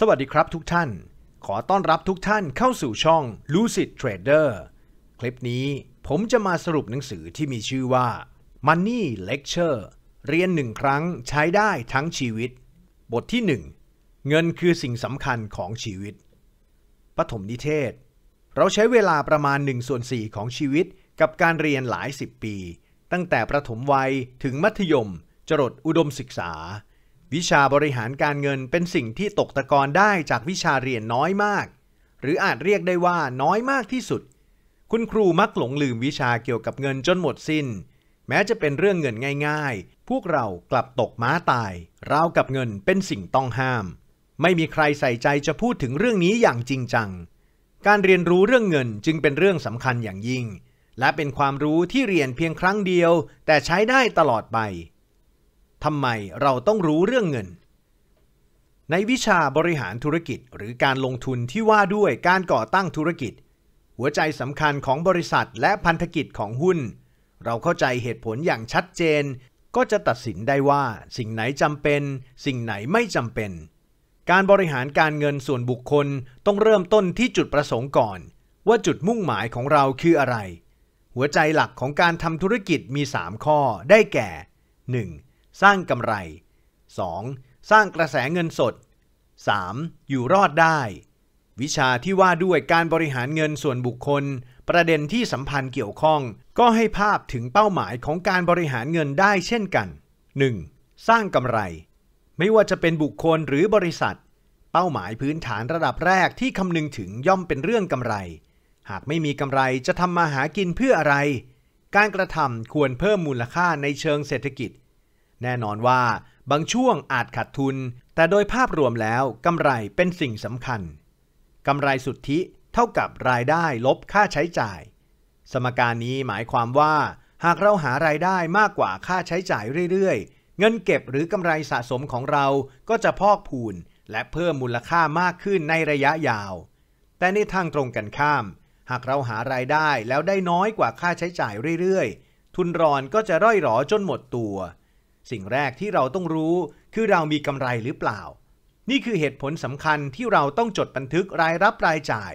สวัสดีครับทุกท่าน ขอต้อนรับทุกท่านเข้าสู่ช่อง Lucid Trader คลิปนี้ผมจะมาสรุปหนังสือที่มีชื่อว่า Money Lecture เรียนหนึ่งครั้งใช้ได้ทั้งชีวิต บทที่ 1 เงินคือสิ่งสำคัญของชีวิต ปฐมนิเทศ เราใช้เวลาประมาณ1ส่วน4ของชีวิตกับการเรียนหลายสิบปี ตั้งแต่ประถมวัยถึงมัธยม จรดอุดมศึกษาวิชาบริหารการเงินเป็นสิ่งที่ตกตะกอนได้จากวิชาเรียนน้อยมาก หรืออาจเรียกได้ว่าน้อยมากที่สุด คุณครูมักหลงลืมวิชาเกี่ยวกับเงินจนหมดสิน้น แม้จะเป็นเรื่องเงินง่าย ๆ พวกเรากลับตกม้าตายราวกับเงินเป็นสิ่งต้องห้าม ไม่มีใครใส่ใจจะพูดถึงเรื่องนี้อย่างจริงจัง การเรียนรู้เรื่องเงินจึงเป็นเรื่องสำคัญอย่างยิ่ง และเป็นความรู้ที่เรียนเพียงครั้งเดียว แต่ใช้ได้ตลอดไปทำไมเราต้องรู้เรื่องเงิน ในวิชาบริหารธุรกิจ หรือการลงทุนที่ว่าด้วยการก่อตั้งธุรกิจ หัวใจสำคัญของบริษัทและพันธกิจของหุ้น เราเข้าใจเหตุผลอย่างชัดเจน ก็จะตัดสินได้ว่า สิ่งไหนจำเป็น สิ่งไหนไม่จำเป็น การบริหารการเงินส่วนบุคคลต้องเริ่มต้นที่จุดประสงค์ก่อน ว่าจุดมุ่งหมายของเราคืออะไร หัวใจหลักของการทำธุรกิจมี 3 ข้อได้แก่ 1. สร้างกำไร 2. สร้างกระแสเงินสด 3. อยู่รอดได้ วิชาที่ว่าด้วยการบริหารเงินส่วนบุคคล ประเด็นที่สัมพันธ์เกี่ยวข้อง ก็ให้ภาพถึงเป้าหมายของการบริหารเงินได้เช่นกัน 1. สร้างกำไร ไม่ว่าจะเป็นบุคคลหรือบริษัท เป้าหมายพื้นฐานระดับแรกที่คำนึงถึงย่อมเป็นเรื่องกำไร หากไม่มีกำไรจะทำมาหากินเพื่ออะไร การกระทำควรเพิ่มมูลค่าในเชิงเศรษฐกิจแน่นอนว่าบางช่วงอาจขาดทุน แต่โดยภาพรวมแล้วกำไรเป็นสิ่งสำคัญ กำไรสุทธิเท่ากับรายได้ลบค่าใช้จ่าย สมการนี้หมายความว่า หากเราหารายได้มากกว่าค่าใช้จ่ายเรื่อยๆ เงินเก็บหรือกำไรสะสมของเราก็จะพอกพูนและเพิ่มมูลค่ามากขึ้นในระยะยาว แต่ในทางตรงกันข้าม หากเราหารายได้แล้วได้น้อยกว่าค่าใช้จ่ายเรื่อยๆ ทุนรอนก็จะร่อยหรอจนหมดตัวสิ่งแรกที่เราต้องรู้คือเรามีกำไรหรือเปล่า นี่คือเหตุผลสำคัญที่เราต้องจดบันทึกรายรับรายจ่าย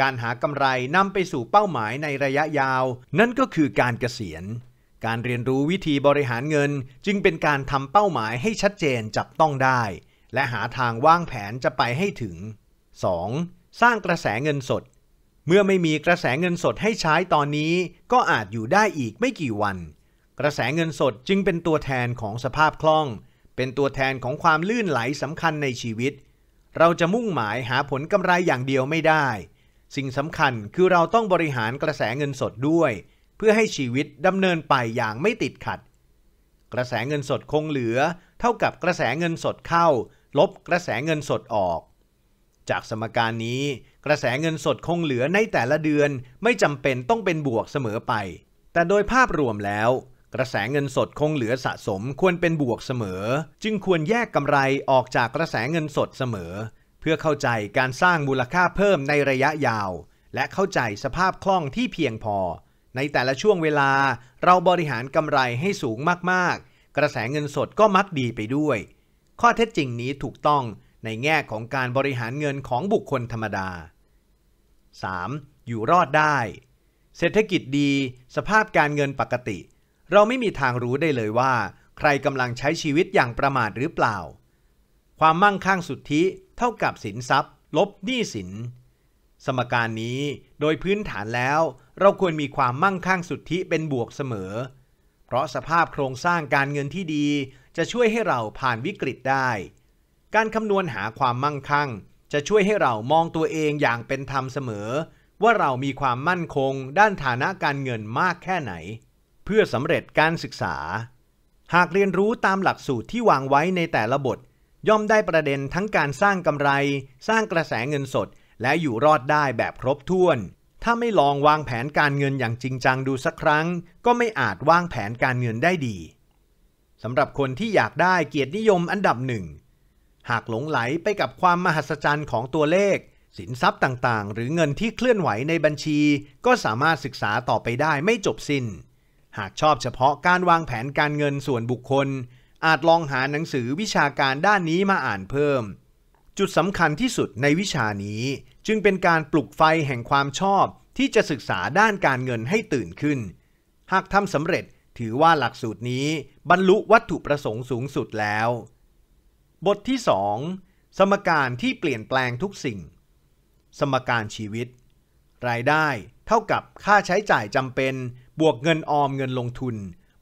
การหากำไรนำไปสู่เป้าหมายในระยะยาว นั่นก็คือการเกษียณ การเรียนรู้วิธีบริหารเงินจึงเป็นการทำเป้าหมายให้ชัดเจนจับต้องได้ และหาทางวางแผนจะไปให้ถึง 2. สร้างกระแสเงินสด เมื่อไม่มีกระแสเงินสดให้ใช้ตอนนี้ ก็อาจอยู่ได้อีกไม่กี่วันกระแสเงินสดจึงเป็นตัวแทนของสภาพคล่อง เป็นตัวแทนของความลื่นไหลสำคัญในชีวิต เราจะมุ่งหมายหาผลกำไรอย่างเดียวไม่ได้ สิ่งสำคัญคือเราต้องบริหารกระแสเงินสดด้วย เพื่อให้ชีวิตดำเนินไปอย่างไม่ติดขัด กระแสเงินสดคงเหลือ เท่ากับกระแสเงินสดเข้า ลบกระแสเงินสดออก จากสมการนี้ กระแสเงินสดคงเหลือในแต่ละเดือนไม่จำเป็นต้องเป็นบวกเสมอไป แต่โดยภาพรวมแล้วกระแสเงินสดคงเหลือสะสมควรเป็นบวกเสมอ จึงควรแยกกำไรออกจากกระแสเงินสดเสมอ เพื่อเข้าใจการสร้างมูลค่าเพิ่มในระยะยาว และเข้าใจสภาพคล่องที่เพียงพอ ในแต่ละช่วงเวลาเราบริหารกำไรให้สูงมากๆ กระแสเงินสดก็มักดีไปด้วย ข้อเท็จจริงนี้ถูกต้องในแง่ของการบริหารเงินของบุคคลธรรมดา 3. อยู่รอดได้ เศรษฐกิจดี สภาพการเงินปกติเราไม่มีทางรู้ได้เลยว่าใครกำลังใช้ชีวิตอย่างประมาทหรือเปล่า ความมั่งคั่งสุทธิเท่ากับสินทรัพย์ ลบหนี้สิน สมการนี้โดยพื้นฐานแล้ว เราควรมีความมั่งคั่งสุทธิเป็นบวกเสมอ เพราะสภาพโครงสร้างการเงินที่ดีจะช่วยให้เราผ่านวิกฤตได้ การคำนวณหาความมั่งคั่ง จะช่วยให้เรามองตัวเองอย่างเป็นธรรมเสมอ ว่าเรามีความมั่นคง ด้านฐานะการเงินมากแค่ไหนเพื่อสำเร็จการศึกษา หากเรียนรู้ตามหลักสูตรที่วางไว้ในแต่ละบท ย่อมได้ประเด็นทั้งการสร้างกำไร สร้างกระแสเงินสด และอยู่รอดได้แบบครบถ้วน ถ้าไม่ลองวางแผนการเงินอย่างจริงจังดูสักครั้ง ก็ไม่อาจวางแผนการเงินได้ดีสำหรับคนที่อยากได้เกียรตินิยมอันดับหนึ่งหากหลงไหลไปกับความมหัศจรรย์ของตัวเลข สินทรัพย์ต่างๆ หรือเงินที่เคลื่อนไหวในบัญชี ก็สามารถศึกษาต่อไปได้ไม่จบสิน้นหากชอบเฉพาะการวางแผนการเงินส่วนบุคคล อาจลองหาหนังสือวิชาการด้านนี้มาอ่านเพิ่ม จุดสำคัญที่สุดในวิชานี้ จึงเป็นการปลุกไฟแห่งความชอบที่จะศึกษาด้านการเงินให้ตื่นขึ้น หากทำสำเร็จถือว่าหลักสูตรนี้ บรรลุวัตถุประสงค์สูงสุดแล้ว บทที่ 2 สมการที่เปลี่ยนแปลงทุกสิ่ง สมการชีวิต รายได้เท่ากับค่าใช้จ่ายจำเป็นบวกเงินออมเงินลงทุน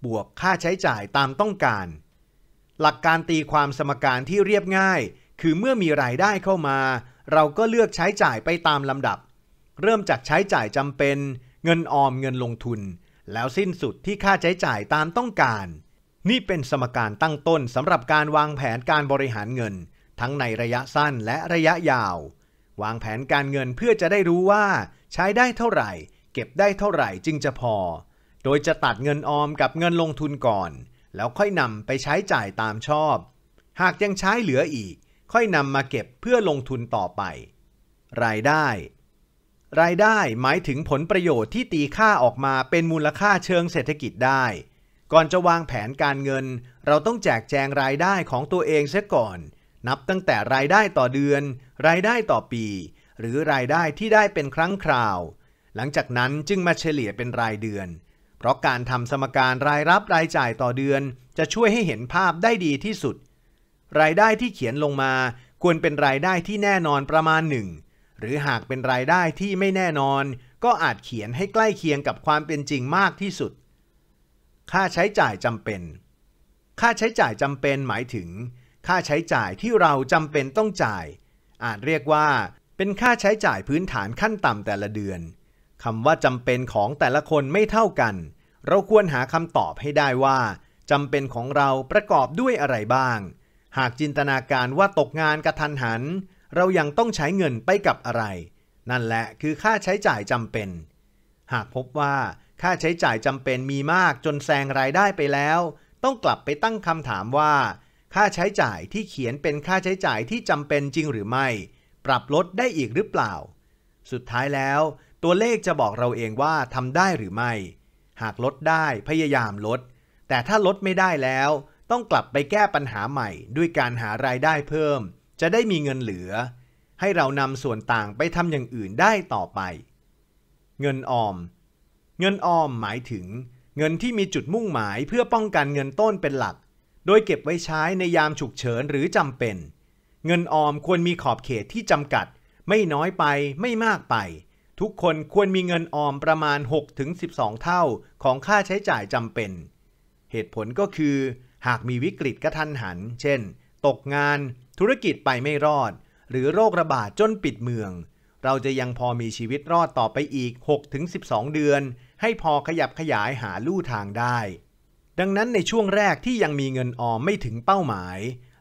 บวกค่าใช้จ่ายตามต้องการ หลักการตีความสมการที่เรียบง่าย คือเมื่อมีรายได้เข้ามา เราก็เลือกใช้จ่ายไปตามลำดับ เริ่มจากใช้จ่ายจำเป็น เงินออมเงินลงทุน แล้วสิ้นสุดที่ค่าใช้จ่ายตามต้องการ นี่เป็นสมการตั้งต้นสำหรับการวางแผนการบริหารเงิน ทั้งในระยะสั้นและระยะยาววางแผนการเงินเพื่อจะได้รู้ว่า ใช้ได้เท่าไหร่ เก็บได้เท่าไหร่จึงจะพอโดยจะตัดเงินออมกับเงินลงทุนก่อน แล้วค่อยนำไปใช้จ่ายตามชอบ หากยังใช้เหลืออีก ค่อยนำมาเก็บเพื่อลงทุนต่อไป รายได้ รายได้หมายถึงผลประโยชน์ที่ตีค่าออกมาเป็นมูลค่าเชิงเศรษฐกิจได้ ก่อนจะวางแผนการเงิน เราต้องแจกแจงรายได้ของตัวเองเสียก่อน นับตั้งแต่รายได้ต่อเดือน รายได้ต่อปี หรือรายได้ที่ได้เป็นครั้งคราว หลังจากนั้นจึงมาเฉลี่ยเป็นรายเดือนเพราะการทำสมการรายรับรายจ่ายต่อเดือนจะช่วยให้เห็นภาพได้ดีที่สุด รายได้ที่เขียนลงมาควรเป็นรายได้ที่แน่นอนประมาณหนึ่ง หรือหากเป็นรายได้ที่ไม่แน่นอน ก็อาจเขียนให้ใกล้เคียงกับความเป็นจริงมากที่สุด ค่าใช้จ่ายจำเป็น ค่าใช้จ่ายจำเป็นหมายถึง ค่าใช้จ่ายที่เราจำเป็นต้องจ่าย อาจเรียกว่า เป็นค่าใช้จ่ายพื้นฐานขั้นต่ำแต่ละเดือนคำว่าจำเป็นของแต่ละคนไม่เท่ากัน เราควรหาคำตอบให้ได้ว่าจำเป็นของเราประกอบด้วยอะไรบ้าง หากจินตนาการว่าตกงานกระทันหัน เรายังต้องใช้เงินไปกับอะไร นั่นแหละคือค่าใช้จ่ายจำเป็น หากพบว่า ค่าใช้จ่ายจำเป็นมีมากจนแซงรายได้ไปแล้ว ต้องกลับไปตั้งคำถามว่า ค่าใช้จ่ายที่เขียนเป็นค่าใช้จ่ายที่จำเป็นจริงหรือไม่ ปรับลดได้อีกหรือเปล่า สุดท้ายแล้วตัวเลขจะบอกเราเองว่าทำได้หรือไม่ หากลดได้พยายามลด แต่ถ้าลดไม่ได้แล้ว ต้องกลับไปแก้ปัญหาใหม่ ด้วยการหารายได้เพิ่ม จะได้มีเงินเหลือ ให้เรานำส่วนต่างไปทำอย่างอื่นได้ต่อไป เงินออม เงินออมหมายถึงเงินที่มีจุดมุ่งหมายเพื่อป้องกันเงินต้นเป็นหลัก โดยเก็บไว้ใช้ในยามฉุกเฉินหรือจำเป็น เงินออมควรมีขอบเขตที่จำกัด ไม่น้อยไปไม่มากไปทุกคนควรมีเงินออมประมาณ 6-12 เท่าของค่าใช้จ่ายจำเป็น เหตุผลก็คือ หากมีวิกฤตกระทันหัน เช่น ตกงาน ธุรกิจไปไม่รอด หรือโรคระบาดจนปิดเมือง เราจะยังพอมีชีวิตรอดต่อไปอีก 6-12 เดือน ให้พอขยับขยายหาลู่ทางได้ ดังนั้นในช่วงแรกที่ยังมีเงินออมไม่ถึงเป้าหมาย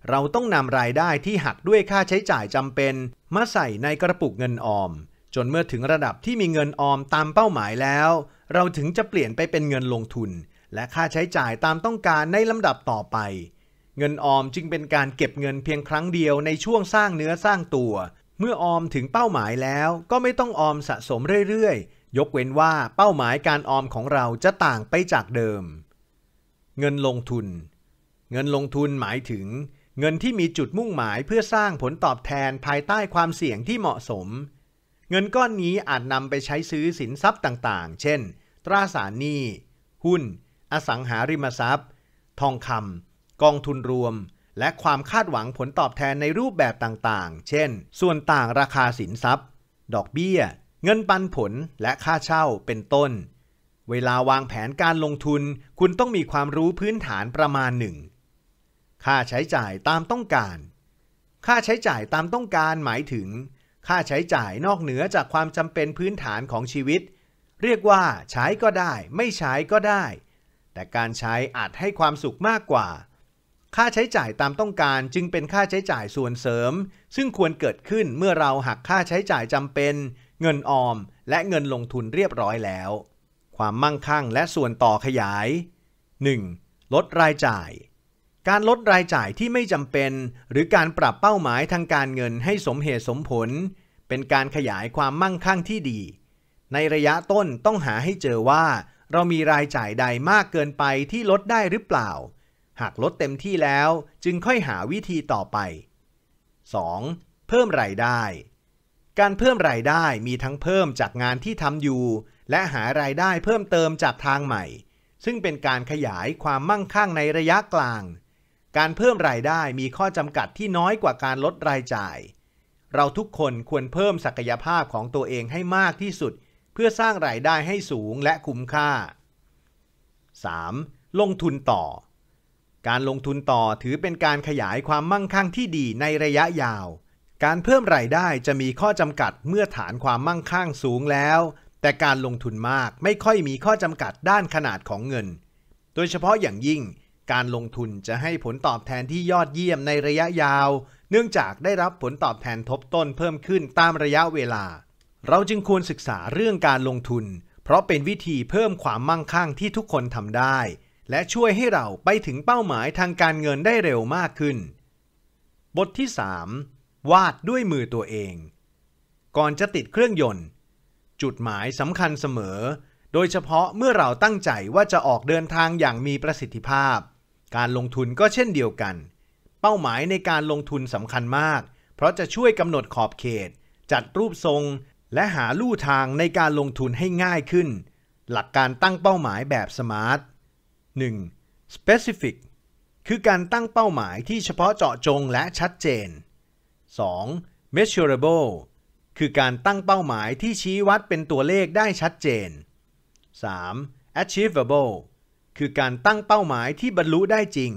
เราต้องนำรายได้ที่หักด้วยค่าใช้จ่ายจำเป็น มาใส่ในกระปุกเงินออมจนเมื่อถึงระดับที่มีเงินออมตามเป้าหมายแล้ว เราถึงจะเปลี่ยนไปเป็นเงินลงทุน และค่าใช้จ่ายตามต้องการในลำดับต่อไป เงินออมจึงเป็นการเก็บเงินเพียงครั้งเดียวในช่วงสร้างเนื้อสร้างตัว เมื่อออมถึงเป้าหมายแล้วก็ไม่ต้องออมสะสมเรื่อยๆ ยกเว้นว่าเป้าหมายการออมของเราจะต่างไปจากเดิม เงินลงทุน เงินลงทุนหมายถึง เงินที่มีจุดมุ่งหมายเพื่อสร้างผลตอบแทนภายใต้ความเสี่ยงที่เหมาะสมเงินก้อนนี้อาจนำไปใช้ซื้อสินทรัพย์ต่างๆ เช่น ตราสารหนี้ หุ้น อสังหาริมทรัพย์ ทองคำกองทุนรวม และความคาดหวังผลตอบแทนในรูปแบบต่างๆ เช่น ส่วนต่างราคาสินทรัพย์ ดอกเบี้ย เงินปันผล และค่าเช่า เป็นต้น เวลาวางแผนการลงทุน คุณต้องมีความรู้พื้นฐานประมาณหนึ่ง ค่าใช้จ่ายตามต้องการ ค่าใช้จ่ายตามต้องการหมายถึงค่าใช้จ่ายนอกเหนือจากความจำเป็นพื้นฐานของชีวิต เรียกว่าใช้ก็ได้ ไม่ใช้ก็ได้ แต่การใช้อาจให้ความสุขมากกว่า ค่าใช้จ่ายตามต้องการจึงเป็นค่าใช้จ่ายส่วนเสริม ซึ่งควรเกิดขึ้นเมื่อเราหักค่าใช้จ่ายจำเป็น เงินออมและเงินลงทุนเรียบร้อยแล้ว ความมั่งคั่งและส่วนต่อขยาย 1. ลดรายจ่ายการลดรายจ่ายที่ไม่จำเป็น หรือการปรับเป้าหมายทางการเงินให้สมเหตุสมผล เป็นการขยายความมั่งคั่งที่ดี ในระยะต้นต้องหาให้เจอว่า เรามีรายจ่ายใดมากเกินไปที่ลดได้หรือเปล่า หากลดเต็มที่แล้วจึงค่อยหาวิธีต่อไป 2. เพิ่มรายได้ การเพิ่มรายได้มีทั้งเพิ่มจากงานที่ทำอยู่ และหารายได้เพิ่มเติมจากทางใหม่ ซึ่งเป็นการขยายความมั่งคั่งในระยะกลางการเพิ่มรายได้มีข้อจำกัดที่น้อยกว่าการลดรายจ่าย เราทุกคนควรเพิ่มศักยภาพของตัวเองให้มากที่สุด เพื่อสร้างรายได้ให้สูงและคุ้มค่า 3. ลงทุนต่อ การลงทุนต่อถือเป็นการขยายความมั่งคั่งที่ดีในระยะยาว การเพิ่มรายได้จะมีข้อจำกัดเมื่อฐานความมั่งคั่งสูงแล้ว แต่การลงทุนมากไม่ค่อยมีข้อจำกัดด้านขนาดของเงิน โดยเฉพาะอย่างยิ่งการลงทุนจะให้ผลตอบแทนที่ยอดเยี่ยมในระยะยาว เนื่องจากได้รับผลตอบแทนทบต้นเพิ่มขึ้นตามระยะเวลา เราจึงควรศึกษาเรื่องการลงทุน เพราะเป็นวิธีเพิ่มความมั่งคั่งที่ทุกคนทำได้ และช่วยให้เราไปถึงเป้าหมายทางการเงินได้เร็วมากขึ้น บทที่ 3 วาดด้วยมือตัวเอง ก่อนจะติดเครื่องยนต์ จุดหมายสำคัญเสมอ โดยเฉพาะเมื่อเราตั้งใจว่าจะออกเดินทางอย่างมีประสิทธิภาพการลงทุนก็เช่นเดียวกัน เป้าหมายในการลงทุนสำคัญมาก เพราะจะช่วยกำหนดขอบเขต จัดรูปทรง และหาลู่ทางในการลงทุนให้ง่ายขึ้น หลักการตั้งเป้าหมายแบบสมาร์ท 1. specific คือการตั้งเป้าหมายที่เฉพาะเจาะจงและชัดเจน 2. measurable คือการตั้งเป้าหมายที่ชี้วัดเป็นตัวเลขได้ชัดเจน 3. achievable คือการตั้งเป้าหมายที่บรรลุได้จริง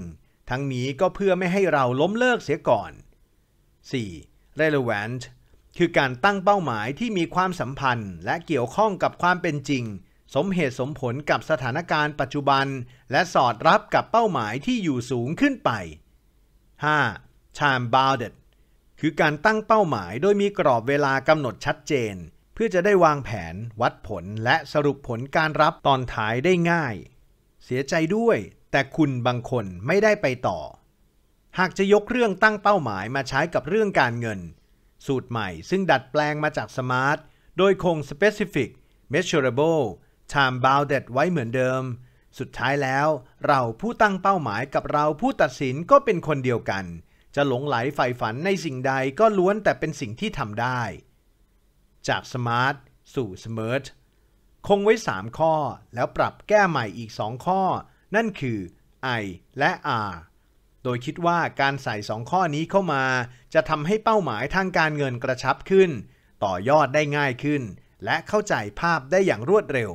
ทั้งนี้ก็เพื่อไม่ให้เราล้มเลิกเสียก่อน 4. relevant คือการตั้งเป้าหมายที่มีความสัมพันธ์ และเกี่ยวข้องกับความเป็นจริง สมเหตุสมผลกับสถานการณ์ปัจจุบัน และสอดรับกับเป้าหมายที่อยู่สูงขึ้นไป 5. time bounded คือการตั้งเป้าหมายโดยมีกรอบเวลากำหนดชัดเจน เพื่อจะได้วางแผน วัดผลและสรุปผลการรับตอนท้ายได้ง่ายเสียใจด้วย แต่คุณบางคนไม่ได้ไปต่อ หากจะยกเรื่องตั้งเป้าหมายมาใช้กับเรื่องการเงิน สูตรใหม่ซึ่งดัดแปลงมาจากสมาร์ทโดยคง Specific Measurable Time Bounded ไว้เหมือนเดิม สุดท้ายแล้ว เราผู้ตั้งเป้าหมายกับเราผู้ตัดสินก็เป็นคนเดียวกัน จะหลงไหลใฝ่ฝันในสิ่งใดก็ล้วนแต่เป็นสิ่งที่ทำได้ จากสมาร์ทสู่สมาร์ทคงไว้ 3 ข้อ แล้วปรับแก้ใหม่อีก 2 ข้อ นั่นคือ I และ R โดยคิดว่าการใส่ 2 ข้อนี้เข้ามาจะทำให้เป้าหมายทางการเงินกระชับขึ้น ต่อยอดได้ง่ายขึ้น และเข้าใจภาพได้อย่างรวดเร็ว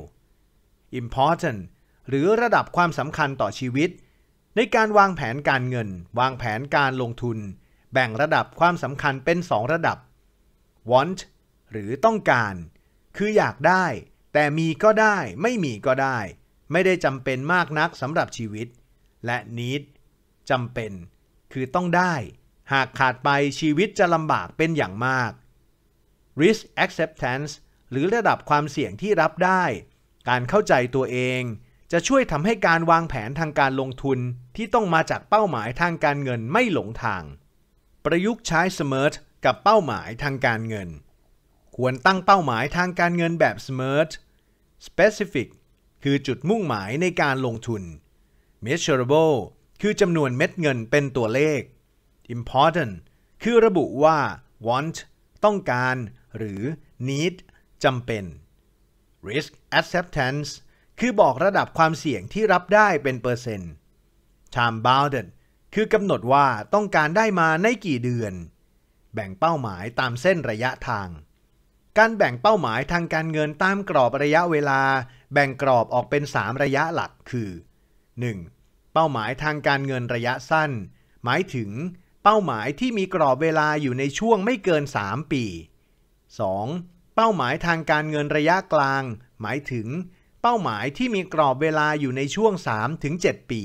important หรือระดับความสำคัญต่อชีวิต ในการวางแผนการเงิน วางแผนการลงทุน แบ่งระดับความสำคัญเป็น 2 ระดับ want หรือต้องการ คืออยากได้แต่มีก็ได้ไม่มีก็ได้ ไม่ได้จำเป็นมากนักสำหรับชีวิต และนิดจำเป็น คือต้องได้ หากขาดไปชีวิตจะลำบากเป็นอย่างมาก risk acceptance หรือระดับความเสี่ยงที่รับได้ การเข้าใจตัวเอง จะช่วยทำให้การวางแผนทางการลงทุนที่ต้องมาจากเป้าหมายทางการเงินไม่หลงทาง ประยุกต์ใช้ SMART กับเป้าหมายทางการเงิน ควรตั้งเป้าหมายทางการเงินแบบ SMART specific คือจุดมุ่งหมายในการลงทุน measurable คือจำนวนเม็ดเงินเป็นตัวเลข important คือระบุว่า want ต้องการหรือ need จำเป็น risk acceptance คือบอกระดับความเสี่ยงที่รับได้เป็นเปอร์เซ็นต์ time bounded คือกำหนดว่าต้องการได้มาในกี่เดือน แบ่งเป้าหมายตามเส้นระยะทางการแบ่งเป้าหมายทางการเงินตามกรอบระยะเวลาแบ่งกรอบออกเป็น 3 ระยะหลักคือ 1. เป้าหมายทางการเงินระยะสั้น หมายถึง เป้าหมายที่มีกรอบเวลาอยู่ในช่วงไม่เกิน 3 ปี 2. เป้าหมายทางการเงินระยะกลาง หมายถึง เป้าหมายที่มีกรอบเวลาอยู่ในช่วง3-7ปี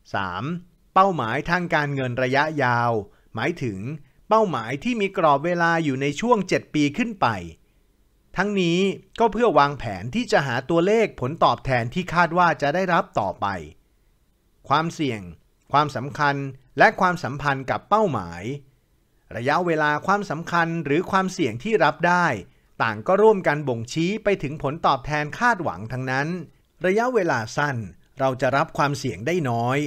3. เป้าหมายทางการเงินระยะยาว หมายถึงเป้าหมายที่มีกรอบเวลาอยู่ในช่วง 7 ปีขึ้นไป ทั้งนี้ก็เพื่อวางแผนที่จะหาตัวเลขผลตอบแทนที่คาดว่าจะได้รับต่อไป ความเสี่ยง ความสำคัญและความสัมพันธ์กับเป้าหมาย ระยะเวลาความสำคัญหรือความเสี่ยงที่รับได้ ต่างก็ร่วมกันบ่งชี้ไปถึงผลตอบแทนคาดหวังทั้งนั้น ระยะเวลาสั้น เราจะรับความเสี่ยงได้น้อย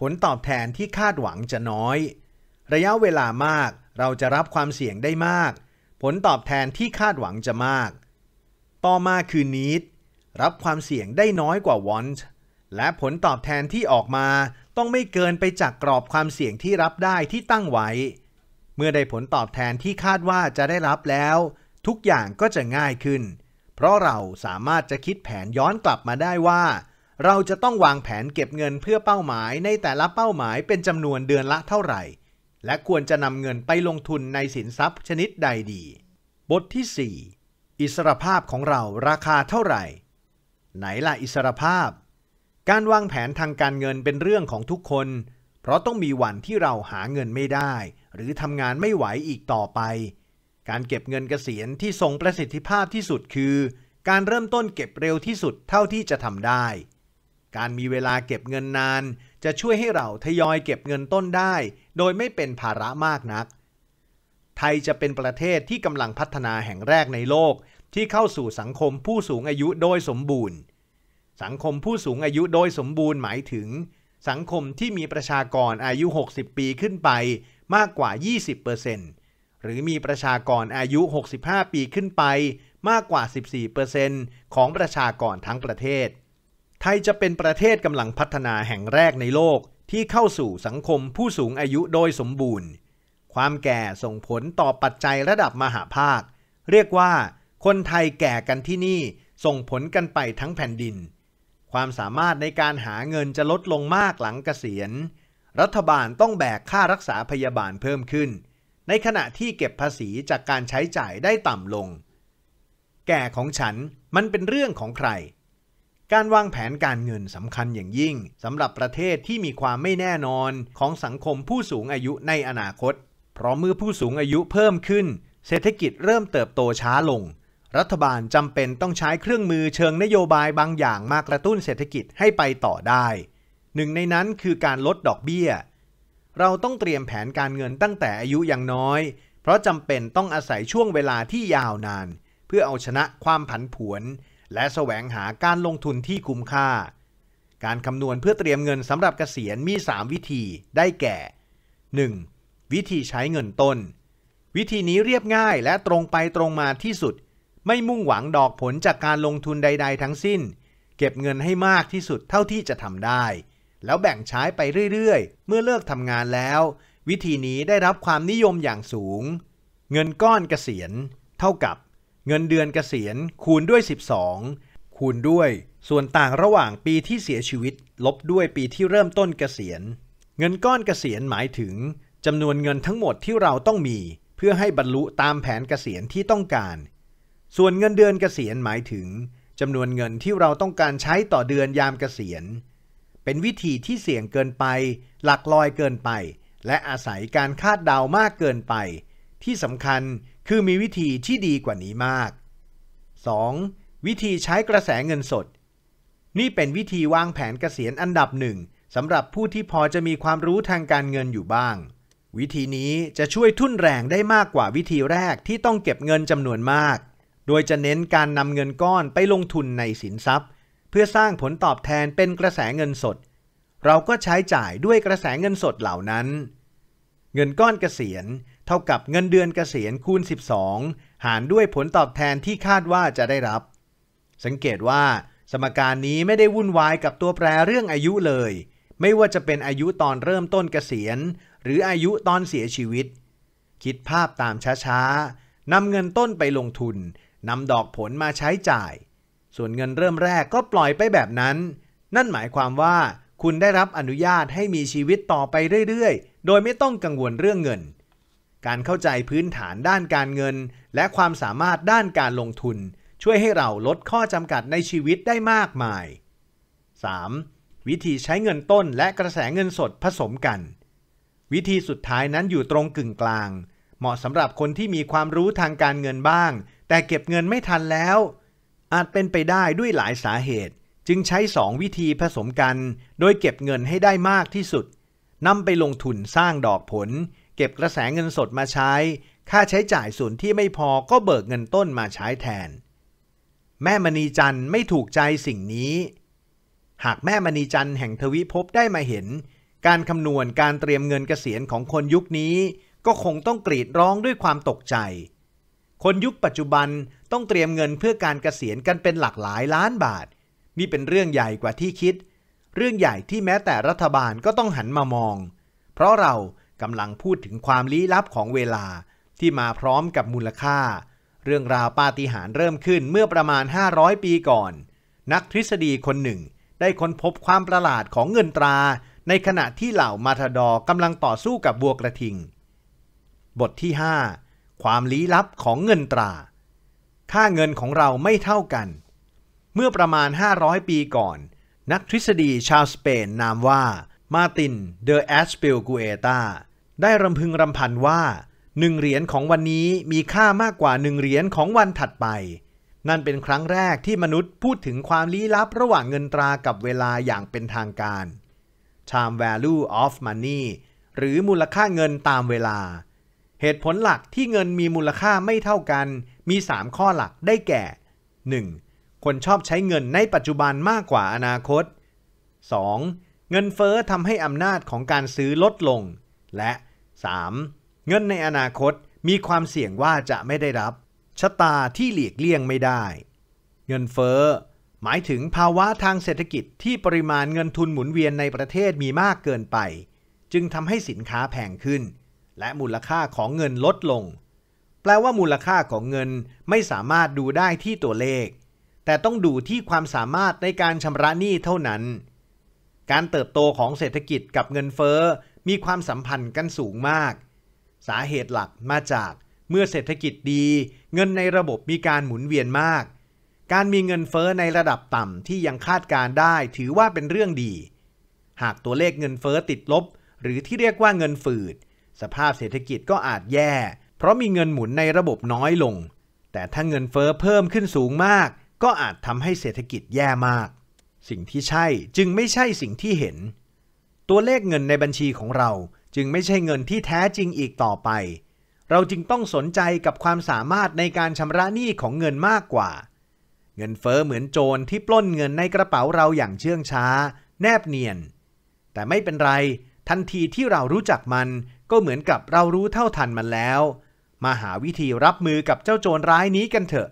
ผลตอบแทนที่คาดหวังจะน้อย ระยะเวลามากเราจะรับความเสี่ยงได้มาก ผลตอบแทนที่คาดหวังจะมาก ต่อมาคือ need รับความเสี่ยงได้น้อยกว่า want และผลตอบแทนที่ออกมา ต้องไม่เกินไปจากกรอบความเสี่ยงที่รับได้ที่ตั้งไว้ เมื่อได้ผลตอบแทนที่คาดว่าจะได้รับแล้ว ทุกอย่างก็จะง่ายขึ้น เพราะเราสามารถจะคิดแผนย้อนกลับมาได้ว่า เราจะต้องวางแผนเก็บเงินเพื่อเป้าหมายในแต่ละเป้าหมายเป็นจำนวนเดือนละเท่าไหร่และควรจะนำเงินไปลงทุนในสินทรัพย์ชนิดใดดีบทที่ 4 อิสรภาพของเราราคาเท่าไหร่ ไหนล่ะอิสรภาพ การวางแผนทางการเงินเป็นเรื่องของทุกคน เพราะต้องมีวันที่เราหาเงินไม่ได้ หรือทำงานไม่ไหวอีกต่อไป การเก็บเงินเกษียณที่ทรงประสิทธิภาพที่สุดคือ การเริ่มต้นเก็บเร็วที่สุดเท่าที่จะทำได้ การมีเวลาเก็บเงินนานจะช่วยให้เราทยอยเก็บเงินต้นได้โดยไม่เป็นภาระมากนัก ไทยจะเป็นประเทศที่กำลังพัฒนาแห่งแรกในโลกที่เข้าสู่สังคมผู้สูงอายุโดยสมบูรณ์ สังคมผู้สูงอายุโดยสมบูรณ์หมายถึงสังคมที่มีประชากรอายุ 60 ปีขึ้นไปมากกว่า 20%หรือมีประชากรอายุ 65 ปีขึ้นไปมากกว่า 14%ของประชากรทั้งประเทศไทยจะเป็นประเทศกำลังพัฒนาแห่งแรกในโลกที่เข้าสู่สังคมผู้สูงอายุโดยสมบูรณ์ ความแก่ส่งผลต่อปัจจัยระดับมหาภาค เรียกว่า คนไทยแก่กันที่นี่ส่งผลกันไปทั้งแผ่นดิน ความสามารถในการหาเงินจะลดลงมากหลังเกษียณ รัฐบาลต้องแบกค่ารักษาพยาบาลเพิ่มขึ้น ในขณะที่เก็บภาษีจากการใช้จ่ายได้ต่ำลง แก่ของฉันมันเป็นเรื่องของใครการวางแผนการเงินสำคัญอย่างยิ่งสำหรับประเทศที่มีความไม่แน่นอนของสังคมผู้สูงอายุในอนาคต เพราะเมื่อผู้สูงอายุเพิ่มขึ้น เศรษฐกิจเริ่มเติบโตช้าลง รัฐบาลจำเป็นต้องใช้เครื่องมือเชิงนโยบายบางอย่างมากระตุ้นเศรษฐกิจให้ไปต่อได้ หนึ่งในนั้นคือการลดดอกเบี้ย เราต้องเตรียมแผนการเงินตั้งแต่อายุยังน้อย เพราะจำเป็นต้องอาศัยช่วงเวลาที่ยาวนานเพื่อเอาชนะความผันผวนและแสวงหาการลงทุนที่คุ้มค่า การคำนวณเพื่อเตรียมเงินสำหรับเกษียณมี 3 วิธี ได้แก่ 1. วิธีใช้เงินต้น วิธีนี้เรียบง่ายและตรงไปตรงมาที่สุด ไม่มุ่งหวังดอกผลจากการลงทุนใดๆทั้งสิ้น เก็บเงินให้มากที่สุดเท่าที่จะทำได้ แล้วแบ่งใช้ไปเรื่อยๆ เมื่อเลิกทำงานแล้ว วิธีนี้ได้รับความนิยมอย่างสูง เงินก้อนเกษียณเท่ากับเงินเดือนเกษียณคูณด้วย 12 คูณด้วยส่วนต่างระหว่างปีที่เสียชีวิตลบด้วยปีที่เริ่มต้นเกษียณ เงินก้อนเกษียณหมายถึงจำนวนเงินทั้งหมดที่เราต้องมี เพื่อให้บรรลุตามแผนเกษียณที่ต้องการ ส่วนเงินเดือนเกษียณหมายถึงจำนวนเงินที่เราต้องการใช้ต่อเดือนยามเกษียณ เป็นวิธีที่เสี่ยงเกินไป หลักลอยเกินไป และอาศัยการคาดเดามากเกินไป ที่สำคัญคือมีวิธีที่ดีกว่านี้มาก 2. วิธีใช้กระแสเงินสด นี่เป็นวิธีวางแผนเกษียณอันดับหนึ่งสำหรับผู้ที่พอจะมีความรู้ทางการเงินอยู่บ้าง วิธีนี้จะช่วยทุ่นแรงได้มากกว่าวิธีแรกที่ต้องเก็บเงินจำนวนมาก โดยจะเน้นการนำเงินก้อนไปลงทุนในสินทรัพย์ เพื่อสร้างผลตอบแทนเป็นกระแสเงินสด เราก็ใช้จ่ายด้วยกระแสเงินสดเหล่านั้น เงินก้อนเกษียณเท่ากับเงินเดือนเกษียณคูณ 12 หารด้วยผลตอบแทนที่คาดว่าจะได้รับ สังเกตว่าสมการนี้ไม่ได้วุ่นวายกับตัวแปรเรื่องอายุเลย ไม่ว่าจะเป็นอายุตอนเริ่มต้นเกษียณ หรืออายุตอนเสียชีวิต คิดภาพตามช้าๆนำเงินต้นไปลงทุนนำดอกผลมาใช้จ่าย ส่วนเงินเริ่มแรกก็ปล่อยไปแบบนั้น นั่นหมายความว่าคุณได้รับอนุญาตให้มีชีวิตต่อไปเรื่อยๆ โดยไม่ต้องกังวลเรื่องเงินการเข้าใจพื้นฐานด้านการเงิน และความสามารถด้านการลงทุน ช่วยให้เราลดข้อจำกัดในชีวิตได้มากมาย 3. วิธีใช้เงินต้นและกระแสเงินสดผสมกัน วิธีสุดท้ายนั้นอยู่ตรงกึ่งกลาง เหมาะสำหรับคนที่มีความรู้ทางการเงินบ้าง แต่เก็บเงินไม่ทันแล้ว อาจเป็นไปได้ด้วยหลายสาเหตุ จึงใช้2วิธีผสมกัน โดยเก็บเงินให้ได้มากที่สุดนำไปลงทุนสร้างดอกผลเก็บกระแสเงินสดมาใช้ ค่าใช้จ่ายส่วนที่ไม่พอก็เบิกเงินต้นมาใช้แทน แม่มณีจันทร์ไม่ถูกใจสิ่งนี้ หากแม่มณีจันทร์แห่งทวิภพได้มาเห็น การคำนวณการเตรียมเงินเกษียณของคนยุคนี้ก็คงต้องกรีดร้องด้วยความตกใจ คนยุคปัจจุบันต้องเตรียมเงินเพื่อการเกษียณกันเป็นหลักหลายล้านบาท นี่เป็นเรื่องใหญ่กว่าที่คิด เรื่องใหญ่ที่แม้แต่รัฐบาลก็ต้องหันมามอง เพราะเรากำลังพูดถึงความลี้ลับของเวลาที่มาพร้อมกับมูลค่า เรื่องราวปาฏิหาริย์เริ่มขึ้นเมื่อประมาณ 500 ปีก่อน นักทฤษฎีคนหนึ่งได้ค้นพบความประหลาดของเงินตรา ในขณะที่เหล่ามาทาดอกำลังต่อสู้กับบัวกระทิง บทที่5ความลี้ลับของเงินตรา ค่าเงินของเราไม่เท่ากัน เมื่อประมาณ 500 ปีก่อน นักทฤษฎีชาวสเปนนามว่ามาตินเดอแอสเปลกูเอตาได้รำพึงรำพันว่าหนึ่งเหรียญของวันนี้มีค่ามากกว่าหนึ่งเหรียญของวันถัดไป นั่นเป็นครั้งแรกที่มนุษย์พูดถึงความลี้ลับระหว่างเงินตรากับเวลาอย่างเป็นทางการ Time Value of Money หรือมูลค่าเงินตามเวลา เหตุผลหลักที่เงินมีมูลค่าไม่เท่ากัน มี 3 ข้อหลักได้แก่ 1. คนชอบใช้เงินในปัจจุบันมากกว่าอนาคต 2. เงินเฟอ้อทำให้อำนาจของการซื้อลดลง และ 3. เงินในอนาคตมีความเสี่ยงว่าจะไม่ได้รับชะตาที่หลีกเลี่ยงไม่ได้ เงินเฟ้อหมายถึงภาวะทางเศรษฐกิจที่ปริมาณเงินทุนหมุนเวียนในประเทศมีมากเกินไป จึงทำให้สินค้าแพงขึ้น และมูลค่าของเงินลดลง แปลว่ามูลค่าของเงินไม่สามารถดูได้ที่ตัวเลข แต่ต้องดูที่ความสามารถในการชำระหนี้เท่านั้น การเติบโตของเศรษฐกิจกับเงินเฟ้อมีความสัมพันธ์กันสูงมาก สาเหตุหลักมาจาก เมื่อเศรษฐกิจดี เงินในระบบมีการหมุนเวียนมาก การมีเงินเฟอ้อในระดับต่ำ ที่ยังคาดการได้ถือว่าเป็นเรื่องดี หากตัวเลขเงินเฟอ้อติดลบ หรือที่เรียกว่าเงินฝืด สภาพเศรษฐกิจก็อาจแย่เพราะมีเงินหมุนในระบบน้อยลง แต่ถ้าเงินเฟอ้อเพิ่มขึ้นสูงมาก ก็อาจทำให้เศรษฐกิจแย่มาก สิ่งที่ใช่จึงไม่ใช่สิ่งที่เห็นตัวเลขเงินในบัญชีของเราจึงไม่ใช่เงินที่แท้จริงอีกต่อไป เราจึงต้องสนใจกับความสามารถในการชำระหนี้ของเงินมากกว่า เงินเฟอ้อเหมือนโจรที่ปล้นเงินในกระเป๋าเราอย่างเชื่องช้า แนบเนียน แต่ไม่เป็นไร ทันทีที่เรารู้จักมันก็เหมือนกับเรารู้เท่าทันมันแล้ว มาหาวิธีรับมือกับเจ้าโจรร้ายนี้กันเถอะ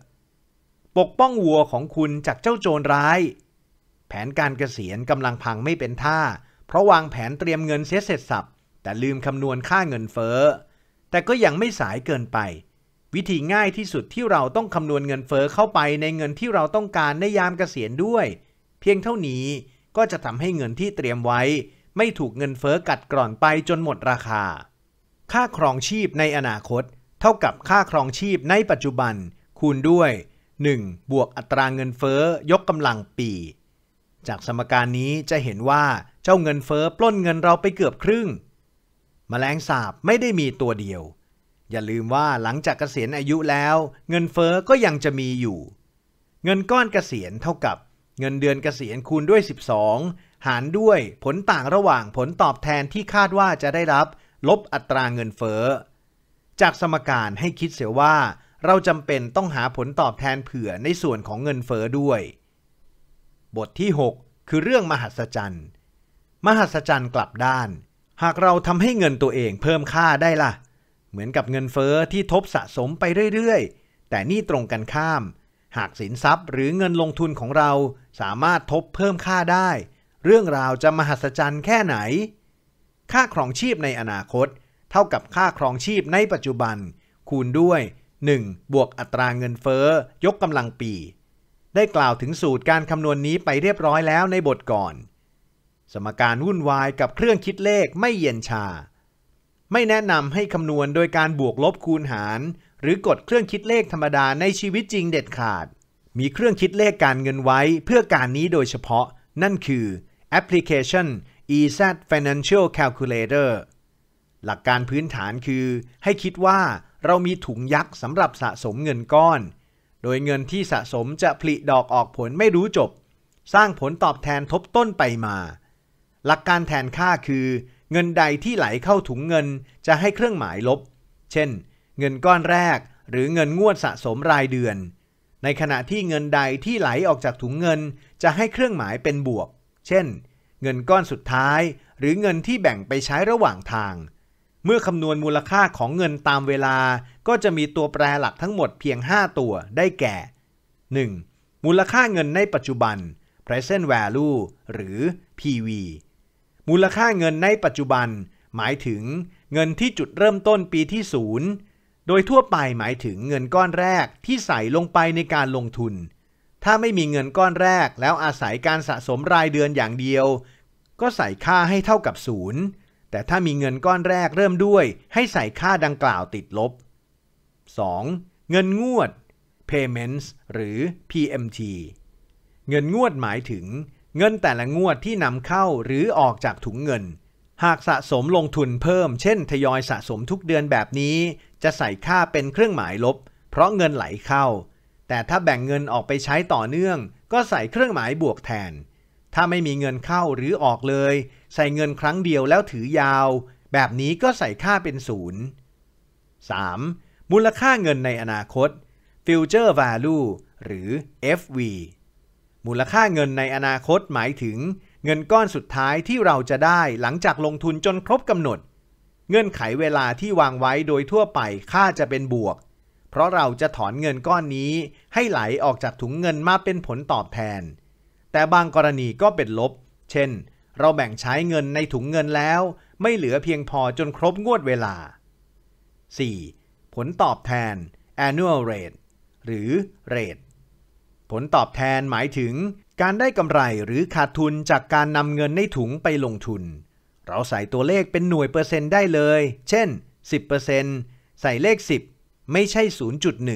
ปกป้องวัวของคุณจากเจ้าโจรร้าย แผนการเกษียณกำลังพังไม่เป็นท่าเพราะวางแผนเตรียมเงินเสียเสร็จสับแต่ลืมคำนวณค่าเงินเฟ้อแต่ก็ยังไม่สายเกินไป วิธีง่ายที่สุดที่เราต้องคำนวณเงินเฟ้อเข้าไปในเงินที่เราต้องการในยามเกษียณด้วย เพียงเท่านี้ก็จะทำให้เงินที่เตรียมไว้ ไม่ถูกเงินเฟ้อกัดกร่อนไปจนหมดราคา ค่าครองชีพในอนาคต เท่ากับค่าครองชีพในปัจจุบัน คูณด้วย1บวกอัตราเงินเฟ้อยกกำลังปี จากสมการนี้จะเห็นว่าเจ้าเงินเฟอ้อปล้นเงินเราไปเกือบครึ่งมแมลงสาบไม่ได้มีตัวเดียว อย่าลืมว่าหลังจากเกษียณอายุแล้ว เงินเฟอ้อก็ยังจะมีอยู่ เงินก้อนเกษียณเท่ากับ เงินเดือนเกษียณคูณด้วย 12 หารด้วยผลต่างระหว่างผลตอบแทนที่คาดว่าจะได้รับ ลบอัตราเงินเฟอ้อ จากสมการให้คิดเสียว่าเราจำเป็นต้องหาผลตอบแทนเผื่อในส่วนของเงินเฟอ้อด้วย บทที่ 6 คือเรื่องมหัศจรรย์มหัศจรรย์กลับด้าน หากเราทำให้เงินตัวเองเพิ่มค่าได้ละ่ะ เหมือนกับเงินเฟอ้อที่ทบสะสมไปเรื่อยๆ แต่นี่ตรงกันข้าม หากสินทรัพย์หรือเงินลงทุนของเราสามารถทบเพิ่มค่าได้ เรื่องราวจะมหัศจรรย์แค่ไหน ค่าครองชีพในอนาคต เท่ากับค่าครองชีพในปัจจุบัน คูณด้วย 1. บวกอัตราเงินเฟอ้อยกกำลังปี ได้กล่าวถึงสูตรการคำนวณนนี้ไปเรียบร้อยแล้วในบทก่อนสมการวุ่นวายกับเครื่องคิดเลขไม่เย็นชา ไม่แนะนำให้คำนวณโดยการบวกลบคูณหาร หรือกดเครื่องคิดเลขธรรมดาในชีวิตจริงเด็ดขาด มีเครื่องคิดเลขการเงินไว้เพื่อการนี้โดยเฉพาะ นั่นคือแอปพลิเคชัน EZ Financial Calculator หลักการพื้นฐานคือให้คิดว่าเรามีถุงยักษ์สำหรับสะสมเงินก้อน โดยเงินที่สะสมจะผลิดอกออกผลไม่รู้จบ สร้างผลตอบแทนทบต้นไปมาหลักการแทนค่าคือ เงินใดที่ไหลเข้าถุงเงินจะให้เครื่องหมายลบ เช่น เงินก้อนแรก หรือเงินงวดสะสมรายเดือน ในขณะที่เงินใดที่ไหลออกจากถุงเงินจะให้เครื่องหมายเป็นบวก เช่น เงินก้อนสุดท้าย หรือเงินที่แบ่งไปใช้ระหว่างทาง เมื่อคำนวณมูลค่าของเงินตามเวลา ก็จะมีตัวแปรหลักทั้งหมดเพียง 5 ตัวได้แก่ 1. มูลค่าเงินในปัจจุบัน present value หรือ PV มูลค่าเงินในปัจจุบัน หมายถึงเงินที่จุดเริ่มต้นปีที่ศูนย์โดยทั่วไปหมายถึงเงินก้อนแรกที่ใส่ลงไปในการลงทุน ถ้าไม่มีเงินก้อนแรกแล้วอาศัยการสะสมรายเดือนอย่างเดียว ก็ใส่ค่าให้เท่ากับศูนย์แต่ถ้ามีเงินก้อนแรกเริ่มด้วยให้ใส่ค่าดังกล่าวติดลบ 2. เงินงวด payments หรือ PMT เงินงวดหมายถึงเงินแต่ละงวดที่นำเข้าหรือออกจากถุงเงิน หากสะสมลงทุนเพิ่ม เช่นทยอยสะสมทุกเดือนแบบนี้ จะใส่ค่าเป็นเครื่องหมายลบ เพราะเงินไหลเข้า แต่ถ้าแบ่งเงินออกไปใช้ต่อเนื่องก็ใส่เครื่องหมายบวกแทน ถ้าไม่มีเงินเข้าหรือออกเลย ใส่เงินครั้งเดียวแล้วถือยาว แบบนี้ก็ใส่ค่าเป็นศูนย์ 3. มูลค่าเงินในอนาคต Future Value หรือ FV มูลค่าเงินในอนาคตหมายถึง เงินก้อนสุดท้ายที่เราจะได้หลังจากลงทุนจนครบกำหนด เงื่อนไขเวลาที่วางไว้โดยทั่วไปค่าจะเป็นบวก เพราะเราจะถอนเงินก้อนนี้ให้ไหลออกจากถุงเงินมาเป็นผลตอบแทน แต่บางกรณีก็เป็นลบ เช่น เราแบ่งใช้เงินในถุงเงินแล้ว ไม่เหลือเพียงพอจนครบงวดเวลา 4. ผลตอบแทน annual rate หรือ rate ผลตอบแทนหมายถึง การได้กำไรหรือขาดทุนจากการนำเงินในถุงไปลงทุน เราใส่ตัวเลขเป็นหน่วยเปอร์เซ็นต์ได้เลย เช่น 10%ใส่เลข 10 ไม่ใช่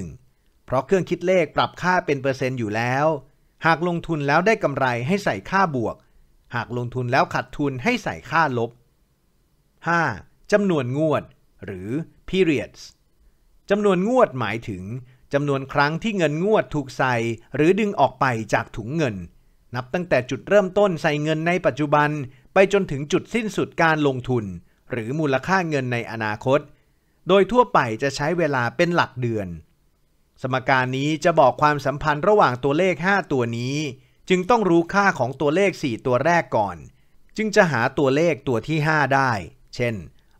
0.1 เพราะเครื่องคิดเลขปรับค่าเป็นเปอร์เซ็นต์อยู่แล้ว หากลงทุนแล้วได้กำไรให้ใส่ค่าบวก หากลงทุนแล้วขาดทุนให้ใส่ค่าลบ 5. จำนวนงวด หรือ periods จำนวนงวดหมายถึงจำนวนครั้งที่เงินงวดถูกใส่หรือดึงออกไปจากถุงเงิน นับตั้งแต่จุดเริ่มต้นใส่เงินในปัจจุบัน ไปจนถึงจุดสิ้นสุดการลงทุน หรือมูลค่าเงินในอนาคต โดยทั่วไปจะใช้เวลาเป็นหลักเดือน สมการนี้จะบอกความสัมพันธ์ระหว่างตัวเลข 5 ตัวนี้ จึงต้องรู้ค่าของตัวเลข 4 ตัวแรกก่อน จึงจะหาตัวเลขตัวที่ 5 ได้ เช่น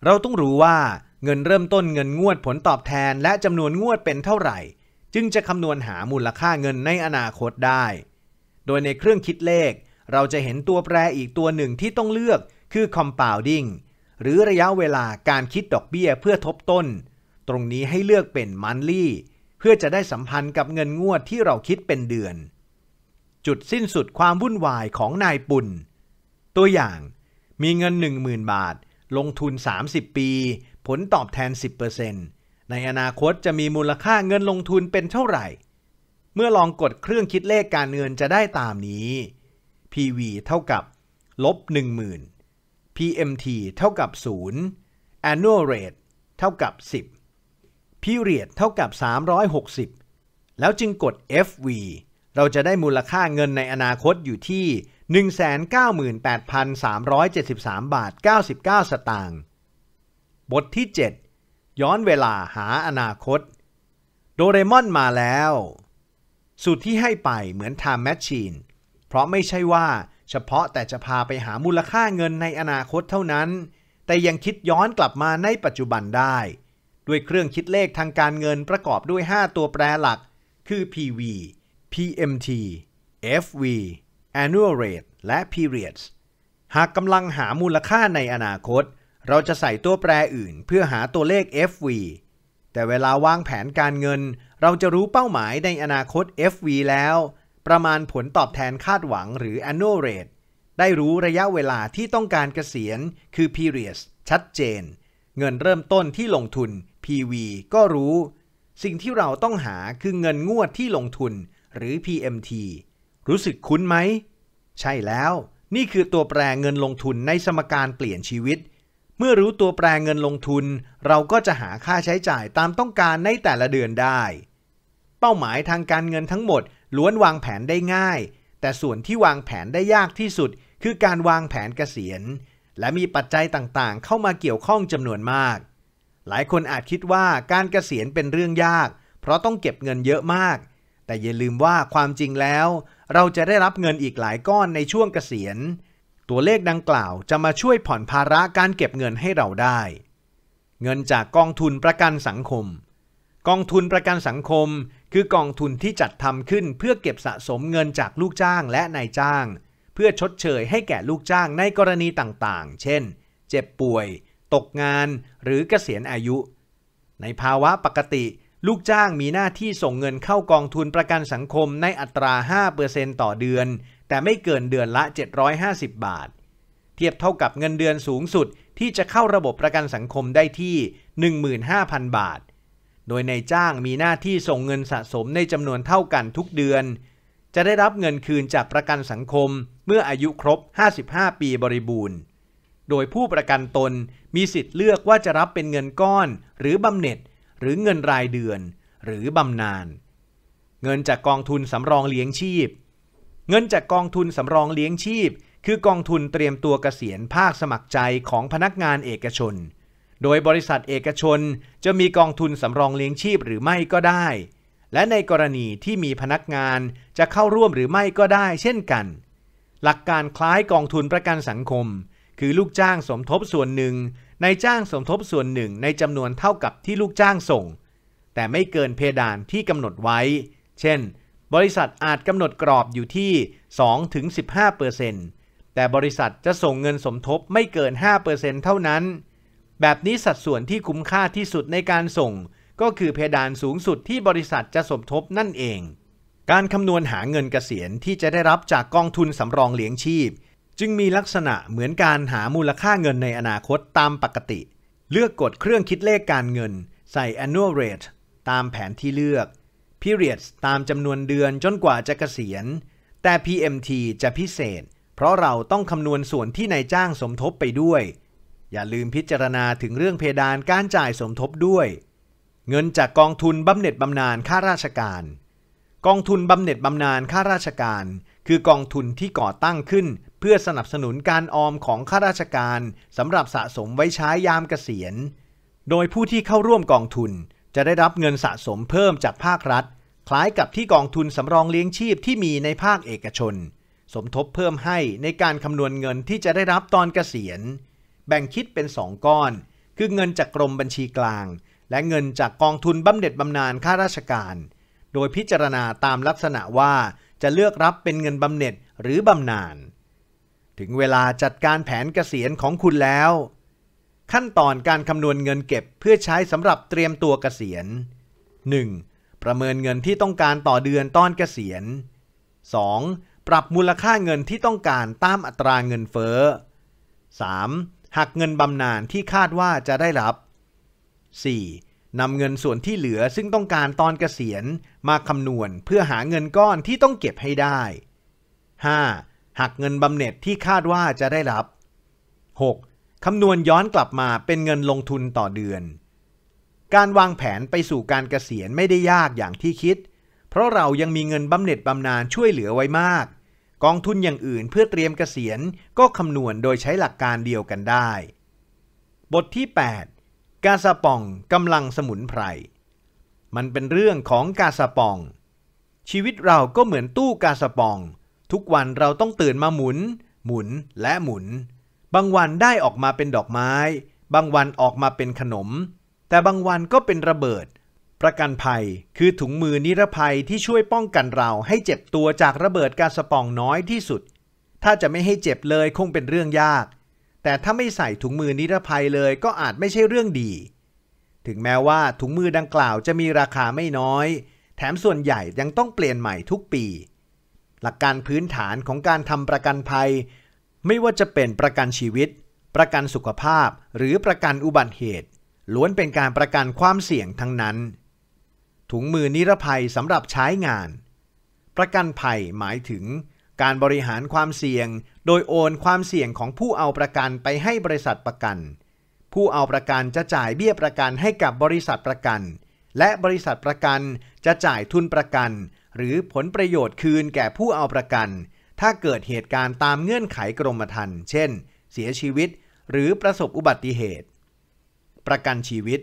เราต้องรู้ว่าเงินเริ่มต้นเงินงวดผลตอบแทนและจำนวนงวดเป็นเท่าไหร่จึงจะคำนวณหามูลค่าเงินในอนาคตได้ โดยในเครื่องคิดเลข เราจะเห็นตัวแปรอีกตัวหนึ่งที่ต้องเลือกคือ compounding หรือระยะเวลาการคิดดอกเบี้ยเพื่อทบต้น ตรงนี้ให้เลือกเป็น monthly เพื่อจะได้สัมพันธ์กับเงินงวดที่เราคิดเป็นเดือน จุดสิ้นสุดความวุ่นวายของนายปุ่น ตัวอย่าง มีเงิน 10,000บาท ลงทุน 30 ปี ผลตอบแทน10%ในอนาคตจะมีมูลค่าเงินลงทุนเป็นเท่าไหร่ เมื่อลองกดเครื่องคิดเลขการเงินจะได้ตามนี้ PV เท่ากับลบ10,000 PMT เท่ากับ 0 Annual Rate เท่ากับ 10 Period เท่ากับ 360 แล้วจึงกด FV เราจะได้มูลค่าเงินในอนาคตอยู่ที่ 198,373บาท99 สตางค์บทที่ 7ย้อนเวลาหาอนาคตโดเรมอนมาแล้วสูตรที่ให้ไปเหมือน Time Machine เพราะไม่ใช่ว่า เฉพาะแต่จะพาไปหามูลค่าเงินในอนาคตเท่านั้น แต่ยังคิดย้อนกลับมาในปัจจุบันได้ ด้วยเครื่องคิดเลขทางการเงินประกอบด้วย 5 ตัวแปรหลัก คือ PV PMT FV Annual Rate และ Periods หากกำลังหามูลค่าในอนาคตเราจะใส่ตัวแปรอื่น เพื่อหาตัวเลข FV แต่เวลาวางแผนการเงิน เราจะรู้เป้าหมายในอนาคต FV แล้ว ประมาณผลตอบแทนคาดหวังหรือ annual rate ได้รู้ระยะเวลาที่ต้องการเกษียณ คือ period ชัดเจน เงินเริ่มต้นที่ลงทุน PV ก็รู้ สิ่งที่เราต้องหาคือเงินงวดที่ลงทุน หรือ PMT รู้สึกคุ้นไหม ใช่แล้ว นี่คือตัวแปรเงินลงทุนในสมการเปลี่ยนชีวิตเมื่อรู้ตัวแปรเงินลงทุนเราก็จะหาค่าใช้จ่ายตามต้องการในแต่ละเดือนได้ เป้าหมายทางการเงินทั้งหมดล้วนวางแผนได้ง่าย แต่ส่วนที่วางแผนได้ยากที่สุด คือการวางแผนเกษียณ และมีปัจจัยต่างๆเข้ามาเกี่ยวข้องจำนวนมาก หลายคนอาจคิดว่าการเกษียณเป็นเรื่องยาก เพราะต้องเก็บเงินเยอะมาก แต่อย่าลืมว่าความจริงแล้ว เราจะได้รับเงินอีกหลายก้อนในช่วงเกษียณตัวเลขดังกล่าวจะมาช่วยผ่อนภาระการเก็บเงินให้เราได้ เงินจากกองทุนประกันสังคม กองทุนประกันสังคมคือกองทุนที่จัดทำขึ้นเพื่อเก็บสะสมเงินจากลูกจ้างและนายจ้าง เพื่อชดเชยให้แก่ลูกจ้างในกรณีต่างๆ เช่น เจ็บป่วย ตกงาน หรือเกษียณอายุ ในภาวะปกติ ลูกจ้างมีหน้าที่ส่งเงินเข้ากองทุนประกันสังคมในอัตรา5%ต่อเดือนแต่ไม่เกินเดือนละ 750 บาท เทียบเท่ากับเงินเดือนสูงสุดที่จะเข้าระบบประกันสังคมได้ที่ 15,000 บาท โดยในจ้างมีหน้าที่ส่งเงินสะสมในจำนวนเท่ากันทุกเดือน จะได้รับเงินคืนจากประกันสังคมเมื่ออายุครบ 55 ปีบริบูรณ์ โดยผู้ประกันตนมีสิทธิ์เลือกว่าจะรับเป็นเงินก้อนหรือบำเหน็จหรือเงินรายเดือน หรือบำนาญเงินจากกองทุนสำรองเลี้ยงชีพเงินจากกองทุนสำรองเลี้ยงชีพ คือกองทุนเตรียมตัวเกษียณภาคสมัครใจของพนักงานเอกชน โดยบริษัทเอกชนจะมีกองทุนสำรองเลี้ยงชีพหรือไม่ก็ได้ และในกรณีที่มีพนักงานจะเข้าร่วมหรือไม่ก็ได้ เช่นกัน หลักการคล้ายกองทุนประกันสังคม คือลูกจ้างสมทบส่วนหนึ่งในจ้างสมทบส่วนหนึ่งในจำนวนเท่ากับที่ลูกจ้างส่ง แต่ไม่เกินเพดานที่กำหนดไว้ เช่นบริษัทอาจกำหนดกรอบอยู่ที่ 2-15%แต่บริษัทจะส่งเงินสมทบไม่เกิน 5%เเท่านั้น แบบนี้สัดส่วนที่คุ้มค่าที่สุดในการส่ง ก็คือเพดานสูงสุดที่บริษัทจะสมทบนั่นเอง การคำนวณหาเงินเกษียณที่จะได้รับจากกองทุนสำรองเลี้ยงชีพ จึงมีลักษณะเหมือนการหามูลค่าเงินในอนาคตตามปกติ เลือกกดเครื่องคิดเลขการเงินใส่ annual rate ตามแผนที่เลือก periods ตามจำนวนเดือนจนกว่าจะเกษียณ แต่ PMT จะพิเศษ เพราะเราต้องคำนวณส่วนที่นายจ้างสมทบไปด้วย อย่าลืมพิจารณาถึงเรื่องเพดานการจ่ายสมทบด้วย เงินจากกองทุนบำเหน็จบำนาญค่าราชการ กองทุนบำเหน็จบำนาญค่าราชการ คือกองทุนที่ก่อตั้งขึ้นเพื่อสนับสนุนการออมของข้าราชการสำหรับสะสมไว้ใช้ยามเกษียณ โดยผู้ที่เข้าร่วมกองทุนจะได้รับเงินสะสมเพิ่มจากภาครัฐ คล้ายกับที่กองทุนสำรองเลี้ยงชีพที่มีในภาคเอกชน สมทบเพิ่มให้ในการคำนวณเงินที่จะได้รับตอนเกษียณ แบ่งคิดเป็นสองก้อน คือเงินจากกรมบัญชีกลาง และเงินจากกองทุนบำเหน็จบำนาญข้าราชการ โดยพิจารณาตามลักษณะว่าจะเลือกรับเป็นเงินบำเหน็จหรือบำนาญถึงเวลาจัดการแผนเกษียณของคุณแล้วขั้นตอนการคำนวณเงินเก็บเพื่อใช้สำหรับเตรียมตัวเกษียณ 1. ประเมินเงินที่ต้องการต่อเดือนตอนเกษียณ 2. ปรับมูลค่าเงินที่ต้องการตามอัตราเงินเฟ้อ 3. หักเงินบำนาญที่คาดว่าจะได้รับ 4. นำเงินส่วนที่เหลือซึ่งต้องการตอนเกษียณมาคำนวณเพื่อหาเงินก้อนที่ต้องเก็บให้ได้ 5. หักเงินบำเหน็จที่คาดว่าจะได้รับ 6. คำนวณย้อนกลับมาเป็นเงินลงทุนต่อเดือน การวางแผนไปสู่การเกษียณไม่ได้ยากอย่างที่คิด เพราะเรายังมีเงินบำเหน็จบำนาญช่วยเหลือไว้มาก กองทุนอย่างอื่นเพื่อเตรียมเกษียณก็คำนวณโดยใช้หลักการเดียวกันได้ บทที่8กาซาปองกำลังสมุนไพรมันเป็นเรื่องของกาซาปอง ชีวิตเราก็เหมือนตู้กาซาปอง ทุกวันเราต้องตื่นมาหมุน หมุนและหมุนบางวันได้ออกมาเป็นดอกไม้ บางวันออกมาเป็นขนม แต่บางวันก็เป็นระเบิด ประกันภัย คือถุงมือนิรภัยที่ช่วยป้องกันเราให้เจ็บตัวจากระเบิดการสปองน้อยที่สุด ถ้าจะไม่ให้เจ็บเลยคงเป็นเรื่องยาก แต่ถ้าไม่ใส่ถุงมือนิรภัยเลยก็อาจไม่ใช่เรื่องดี ถึงแม้ว่าถุงมือดังกล่าวจะมีราคาไม่น้อย แถมส่วนใหญ่ยังต้องเปลี่ยนใหม่ทุกปี หลักการพื้นฐานของการทำประกันภัยไม่ว่าจะเป็นประกันชีวิต ประกันสุขภาพ หรือประกันอุบัติเหตุ ล้วนเป็นการประกันความเสี่ยงทั้งนั้น ถุงมือนิรภัยสำหรับใช้งาน ประกันภัยหมายถึงการบริหารความเสี่ยง โดยโอนความเสี่ยงของผู้เอาประกันไปให้บริษัทประกัน ผู้เอาประกันจะจ่ายเบี้ยประกันให้กับบริษัทประกัน และบริษัทประกันจะจ่ายทุนประกัน หรือผลประโยชน์คืนแก่ผู้เอาประกันถ้าเกิดเหตุการณ์ตามเงื่อนไขกรมธรรม์เช่น เสียชีวิตหรือประสบอุบัติเหตุ ประกันชีวิต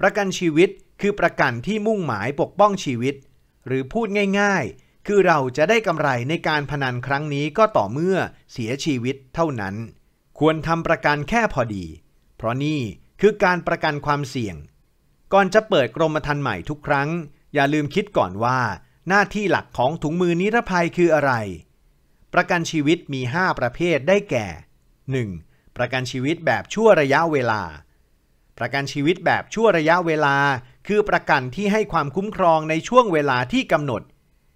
ประกันชีวิต คือประกันที่มุ่งหมายปกป้องชีวิต หรือพูดง่าย ๆ คือเราจะได้กำไรในการพนันครั้งนี้ก็ต่อเมื่อเสียชีวิตเท่านั้น ควรทำประกันแค่พอดี เพราะนี่คือการประกันความเสี่ยง ก่อนจะเปิดกรมธรรม์ใหม่ทุกครั้ง อย่าลืมคิดก่อนว่าหน้าที่หลักของถุงมือนิรภัยคืออะไรประกันชีวิตมี 5 ประเภทได้แก่ 1. ประกันชีวิตแบบชั่วระยะเวลา ประกันชีวิตแบบชั่วระยะเวลา คือประกันที่ให้ความคุ้มครองในช่วงเวลาที่กำหนด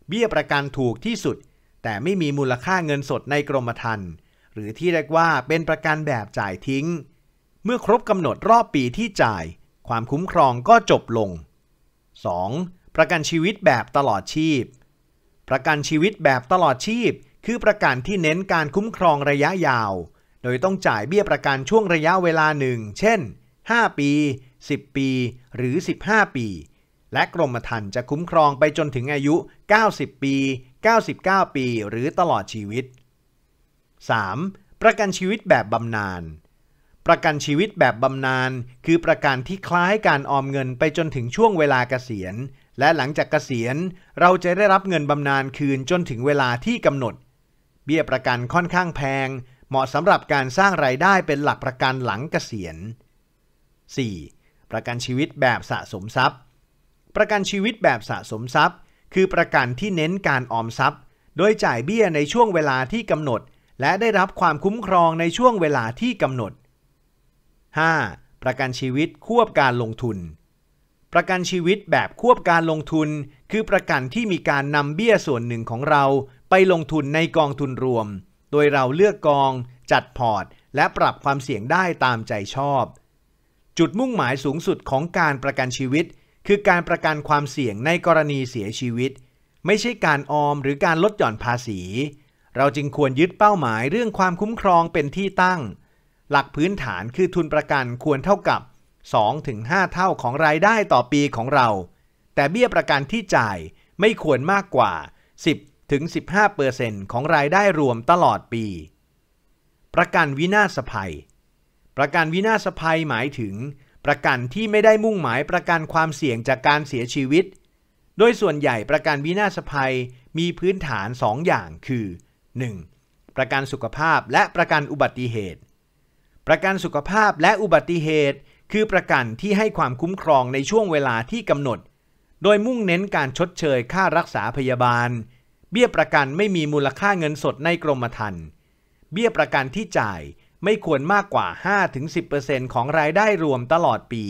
เบี้ยประกันถูกที่สุด แต่ไม่มีมูลค่าเงินสดในกรมธรรม์หรือที่เรียกว่าเป็นประกันแบบจ่ายทิ้ง เมื่อครบกำหนดรอบปีที่จ่าย ความคุ้มครองก็จบลง 2. ประกันชีวิตแบบตลอดชีพ ประกันชีวิตแบบตลอดชีพคือประกันที่เน้นการคุ้มครองระยะยาว โดยต้องจ่ายเบี้ยประกันช่วงระยะเวลาหนึ่ง เช่น 5 ปี 10 ปี หรือ 15 ปี และกรมธรรม์จะคุ้มครองไปจนถึงอายุ 90 ปี 99 ปี หรือตลอดชีวิต 3. ประกันชีวิตแบบบำนาญ ประกันชีวิตแบบบำนาญ คือประกันที่คล้ายการออมเงินไปจนถึงช่วงเวลาเกษียณ และหลังจากเกษียณ เราจะได้รับเงินบำนาญคืนจนถึงเวลาที่กำหนดเบี้ยประกันค่อนข้างแพง เหมาะสำหรับการสร้างไรายได้เป็นหลักประกันหลังเกษียณ 4. ประกันชีวิตแบบสะสมทรัพย์ ประกันชีวิตแบบสะสมทรัพย์ คือประกันที่เน้นการออมทรัพย์ โดยจ่ายเบี้ยในช่วงเวลาที่กำหนด และได้รับความคุ้มครองในช่วงเวลาที่กำหนด 5. ประกันชีวิตควบการลงทุน ประกันชีวิตแบบควบการลงทุนคือประกันที่มีการนำเบี้ยส่วนหนึ่งของเราไปลงทุนในกองทุนรวม โดยเราเลือกกอง จัดพอร์ต และปรับความเสี่ยงได้ตามใจชอบ จุดมุ่งหมายสูงสุดของการประกันชีวิต คือการประกันความเสี่ยงในกรณีเสียชีวิต ไม่ใช่การออมหรือการลดหย่อนภาษี เราจึงควรยึดเป้าหมายเรื่องความคุ้มครองเป็นที่ตั้ง หลักพื้นฐานคือทุนประกันควรเท่ากับ2-5เท่าของรายได้ต่อปีของเรา แต่เบี้ยประกันที่จ่ายไม่ควรมากกว่า10ถึง 15%ของรายได้รวมตลอดปี ประกันวินาศภัย ประกันวินาศภัยหมายถึง ประกันที่ไม่ได้มุ่งหมายประกันความเสี่ยงจากการเสียชีวิต โดยส่วนใหญ่ประกันวินาศภัยมีพื้นฐาน2อย่างคือ 1. ประกันสุขภาพและประกันอุบัติเหตุ ประกันสุขภาพและอุบัติเหตุ คือประกันที่ให้ความคุ้มครองในช่วงเวลาที่กำหนด โดยมุ่งเน้นการชดเชยค่ารักษาพยาบาลเบี้ยประกันไม่มีมูลค่าเงินสดในกรมธรรม์เบี้ยประกันที่จ่ายไม่ควรมากกว่า5-10%ของรายได้รวมตลอดปี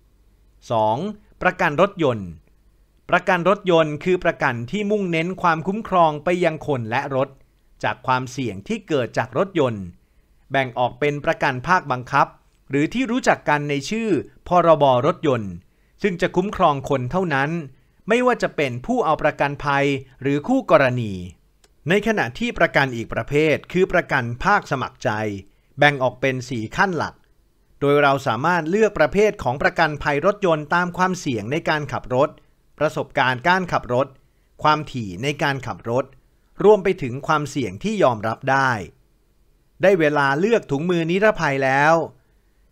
2. ประกันรถยนต์ ประกันรถยนต์ คือประกันที่มุ่งเน้นความคุ้มครองไปยังคนและรถ จากความเสี่ยงที่เกิดจากรถยนต์ แบ่งออกเป็นประกันภาคบังคับ หรือที่รู้จักกันในชื่อพรบรถยนต์ ซึ่งจะคุ้มครองคนเท่านั้นไม่ว่าจะเป็นผู้เอาประกันภัยหรือคู่กรณี ในขณะที่ประกันอีกประเภทคือประกันภาคสมัครใจ แบ่งออกเป็น 4 ขั้นหลัก โดยเราสามารถเลือกประเภทของประกันภัยรถยนต์ตามความเสี่ยงในการขับรถ ประสบการณ์การขับรถ ความถี่ในการขับรถ รวมไปถึงความเสี่ยงที่ยอมรับได้ ได้เวลาเลือกถุงมือนิรภัยแล้ว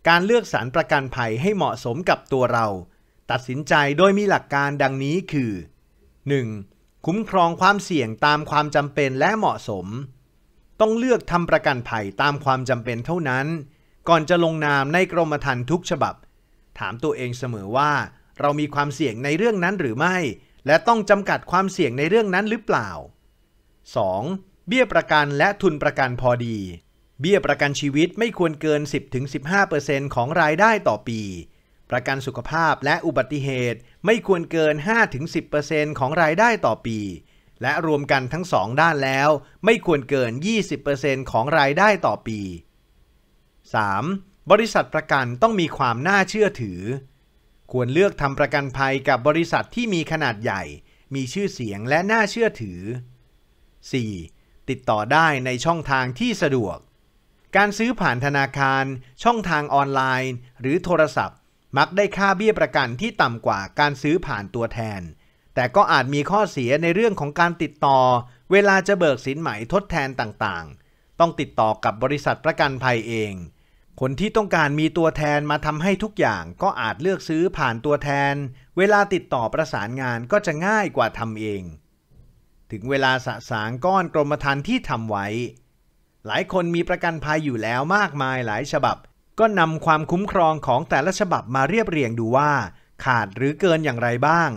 การเลือกสารประกันภัยให้เหมาะสมกับตัวเราตัดสินใจโดยมีหลักการดังนี้คือ 1. คุ้มครองความเสี่ยงตามความจำเป็นและเหมาะสม ต้องเลือกทำประกันภัยตามความจำเป็นเท่านั้น ก่อนจะลงนามในกรมธรรม์ทุกฉบับ ถามตัวเองเสมอว่า เรามีความเสี่ยงในเรื่องนั้นหรือไม่ และต้องจำกัดความเสี่ยงในเรื่องนั้นหรือเปล่า 2. เบี้ยประกันและทุนประกันพอดี เบี้ยประกันชีวิตไม่ควรเกิน 10-15%ของรายได้ต่อปีประกันสุขภาพและอุบัติเหตุไม่ควรเกิน 5-10%ของรายได้ต่อปี และรวมกันทั้งสองด้านแล้วไม่ควรเกิน 20%ของรายได้ต่อปี 3. บริษัทประกันต้องมีความน่าเชื่อถือ ควรเลือกทำประกันภัยกับบริษัทที่มีขนาดใหญ่ มีชื่อเสียงและน่าเชื่อถือ 4. ติดต่อได้ในช่องทางที่สะดวก การซื้อผ่านธนาคาร ช่องทางออนไลน์ หรือโทรศัพท์มักได้ค่าเบี้ยประกันที่ต่ำกว่าการซื้อผ่านตัวแทน แต่ก็อาจมีข้อเสียในเรื่องของการติดต่อ เวลาจะเบิกสินไหมทดแทนต่างๆ ต้องติดต่อกับบริษัทประกันภัยเอง คนที่ต้องการมีตัวแทนมาทำให้ทุกอย่างก็อาจเลือกซื้อผ่านตัวแทน เวลาติดต่อประสานงานก็จะง่ายกว่าทำเอง ถึงเวลาสะสางก้อนกรมธรรม์ที่ทำไว้ หลายคนมีประกันภัยอยู่แล้วมากมายหลายฉบับก็นำความคุ้มครองของแต่ละฉบับมาเรียบเรียงดูว่า ขาดหรือเกินอย่างไรบ้าง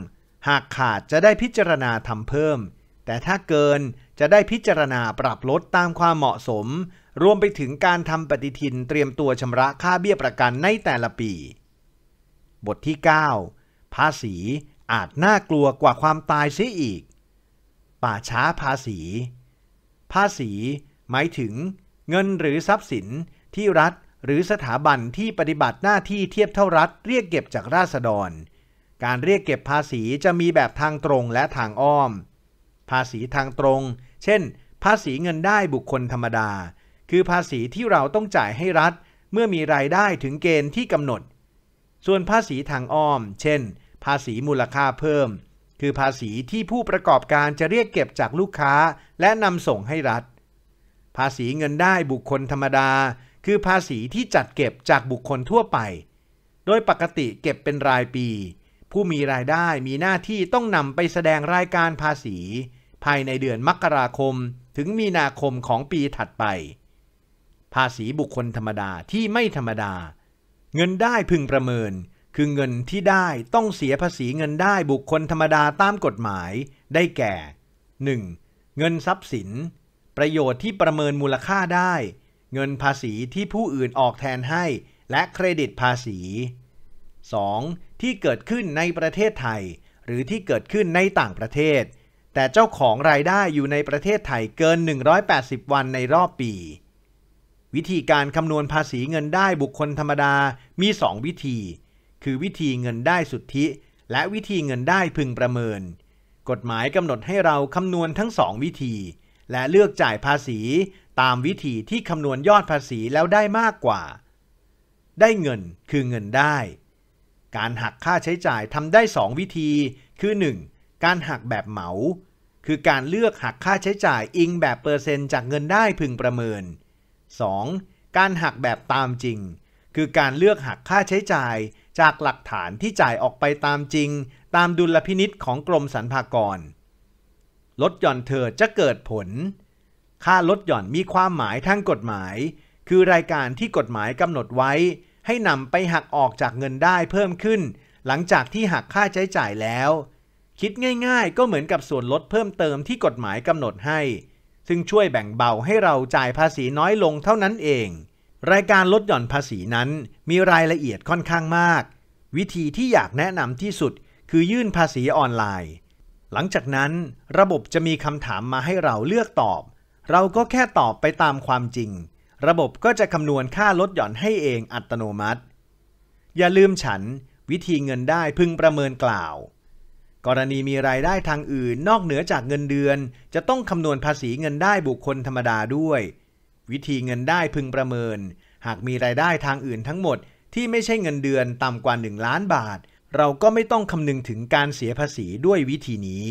หากขาดจะได้พิจารณาทำเพิ่ม แต่ถ้าเกินจะได้พิจารณาปรับลดตามความเหมาะสม รวมไปถึงการทำปฏิทินเตรียมตัวชำระค่าเบี้ยประกันในแต่ละปี บทที่ 9 ภาษีอาจน่ากลัวกว่าความตายเสียอีก ป่าช้าภาษีภาษี หมายถึง เงินหรือทรัพย์สินที่รัฐหรือสถาบันที่ปฏิบัติหน้าที่เทียบเท่ารัฐเรียกเก็บจากราษฎร การเรียกเก็บภาษีจะมีแบบทางตรงและทางอ้อม ภาษีทางตรง เช่น ภาษีเงินได้บุคคลธรรมดา คือภาษีที่เราต้องจ่ายให้รัฐ เมื่อมีรายได้ถึงเกณฑ์ที่กำหนด ส่วนภาษีทางอ้อม เช่น ภาษีมูลค่าเพิ่ม คือภาษีที่ผู้ประกอบการจะเรียกเก็บจากลูกค้าและนำส่งให้รัฐ ภาษีเงินได้บุคคลธรรมดาคือภาษีที่จัดเก็บจากบุคคลทั่วไป โดยปกติเก็บเป็นรายปี ผู้มีรายได้มีหน้าที่ต้องนำไปแสดงรายการภาษี ภายในเดือนมกราคมถึงมีนาคมของปีถัดไป ภาษีบุคคลธรรมดาที่ไม่ธรรมดา เงินได้พึงประเมิน คือเงินที่ได้ต้องเสียภาษีเงินได้บุคคลธรรมดาตามกฎหมายได้แก่ 1. เงินทรัพย์สิน ประโยชน์ที่ประเมินมูลค่าได้เงินภาษีที่ผู้อื่นออกแทนให้และเครดิตภาษี 2. ที่เกิดขึ้นในประเทศไทยหรือที่เกิดขึ้นในต่างประเทศ แต่เจ้าของรายได้อยู่ในประเทศไทยเกิน 180 วันในรอบปี วิธีการคำนวณภาษีเงินได้บุคคลธรรมดามี 2 วิธี คือวิธีเงินได้สุทธิ และวิธีเงินได้พึงประเมิน กฎหมายกำหนดให้เราคำนวณทั้งสองวิธีและเลือกจ่ายภาษีตามวิธีที่คำนวณยอดภาษีแล้วได้มากกว่า ได้เงินคือเงินได้ การหักค่าใช้จ่ายทำได้ 2 วิธี คือ 1. การหักแบบเหมา คือการเลือกหักค่าใช้จ่ายอิงแบบเปอร์เซ็นต์จากเงินได้พึงประเมิน 2. การหักแบบตามจริง คือการเลือกหักค่าใช้จ่ายจากหลักฐานที่จ่ายออกไปตามจริง ตามดุลพินิษของกรมสรรพากรลดหย่อนเธอจะเกิดผล ค่าลดหย่อนมีความหมายทางกฎหมาย คือรายการที่กฎหมายกำหนดไว้ ให้นำไปหักออกจากเงินได้เพิ่มขึ้น หลังจากที่หักค่าใช้จ่ายแล้ว คิดง่าย ๆ ก็เหมือนกับส่วนลดเพิ่มเติมที่กฎหมายกำหนดให้ ซึ่งช่วยแบ่งเบาให้เราจ่ายภาษีน้อยลงเท่านั้นเอง รายการลดหย่อนภาษีนั้นมีรายละเอียดค่อนข้างมาก วิธีที่อยากแนะนำที่สุด คือยื่นภาษีออนไลน์หลังจากนั้นระบบจะมีคำถามมาให้เราเลือกตอบ เราก็แค่ตอบไปตามความจริง ระบบก็จะคำนวณค่าลดหย่อนให้เองอัตโนมัติ อย่าลืมฉันวิธีเงินได้พึงประเมินกล่าว กรณีมีรายได้ทางอื่น นอกเหนือจากเงินเดือน จะต้องคำนวณภาษีเงินได้บุคคลธรรมดาด้วย วิธีเงินได้พึงประเมิน หากมีรายได้ทางอื่นทั้งหมด ที่ไม่ใช่เงินเดือนต่ำกว่า1ล้านบาทเราก็ไม่ต้องคำนึงถึงการเสียภาษีด้วยวิธีนี้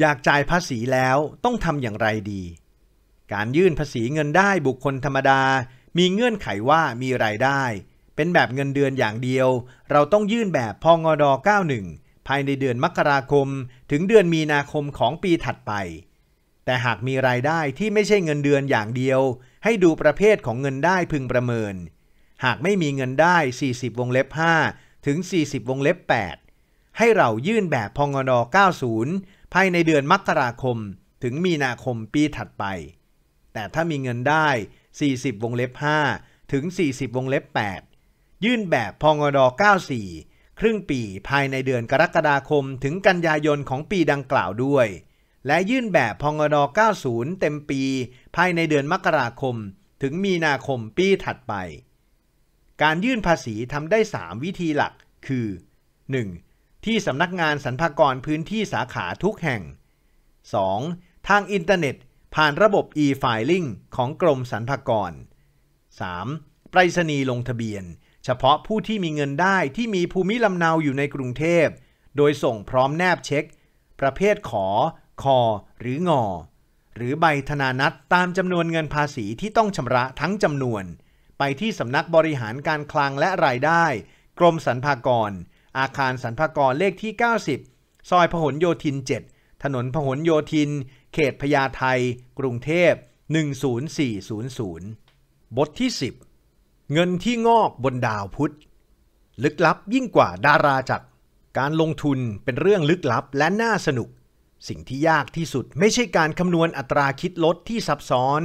อยากจ่ายภาษีแล้วต้องทำอย่างไรดี การยื่นภาษีเงินได้บุคคลธรรมดา มีเงื่อนไขว่ามีรายได้ เป็นแบบเงินเดือนอย่างเดียว เราต้องยื่นแบบพงด91 ภายในเดือนมกราคม ถึงเดือนมีนาคมของปีถัดไป แต่หากมีรายได้ที่ไม่ใช่เงินเดือนอย่างเดียว ให้ดูประเภทของเงินได้พึงประเมิน หากไม่มีเงินได้ 40วงเล็บ5ถึง 40วงเล็บ8 ให้เรายื่นแบบ พงน90 ภายในเดือนมกราคมถึงมีนาคมปีถัดไป แต่ถ้ามีเงินได้ 40 วงเล็บ5ถึง 40วงเล็บ8ยื่นแบบ พงด94 ครึ่งปีภายในเดือนกรกฎาคมถึงกันยายนของปีดังกล่าวด้วย และยื่นแบบ พงด 90 เต็มปี ภายในเดือนมกราคม ถึงมีนาคมปีถัดไปการยื่นภาษีทำได้ 3 วิธีหลัก คือ 1. ที่สำนักงานสรรพากรพื้นที่สาขาทุกแห่ง 2. ทางอินเทอร์เน็ตผ่านระบบ e-filing ของกรมสรรพากร 3. ไปรษณีย์ลงทะเบียน เฉพาะผู้ที่มีเงินได้ที่มีภูมิลำเนาอยู่ในกรุงเทพ โดยส่งพร้อมแนบเช็ค ประเภทขอ คอ หรืองอหรือใบธนานัตตามจำนวนเงินภาษีที่ต้องชำระทั้งจำนวนไปที่สำนักบริหารการคลังและรายได้ กรมสรรพากร อาคารสรรพากรเลขที่ 90 ซอยพหลโยธิน 7 ถนนพหลโยธิน เขตพญาไท กรุงเทพ10400 บทที่ 10 เงินที่งอกบนดาวพุธ ลึกลับยิ่งกว่าดาราจักร การลงทุนเป็นเรื่องลึกลับและน่าสนุก สิ่งที่ยากที่สุดไม่ใช่การคำนวณอัตราคิดลดที่ซับซ้อน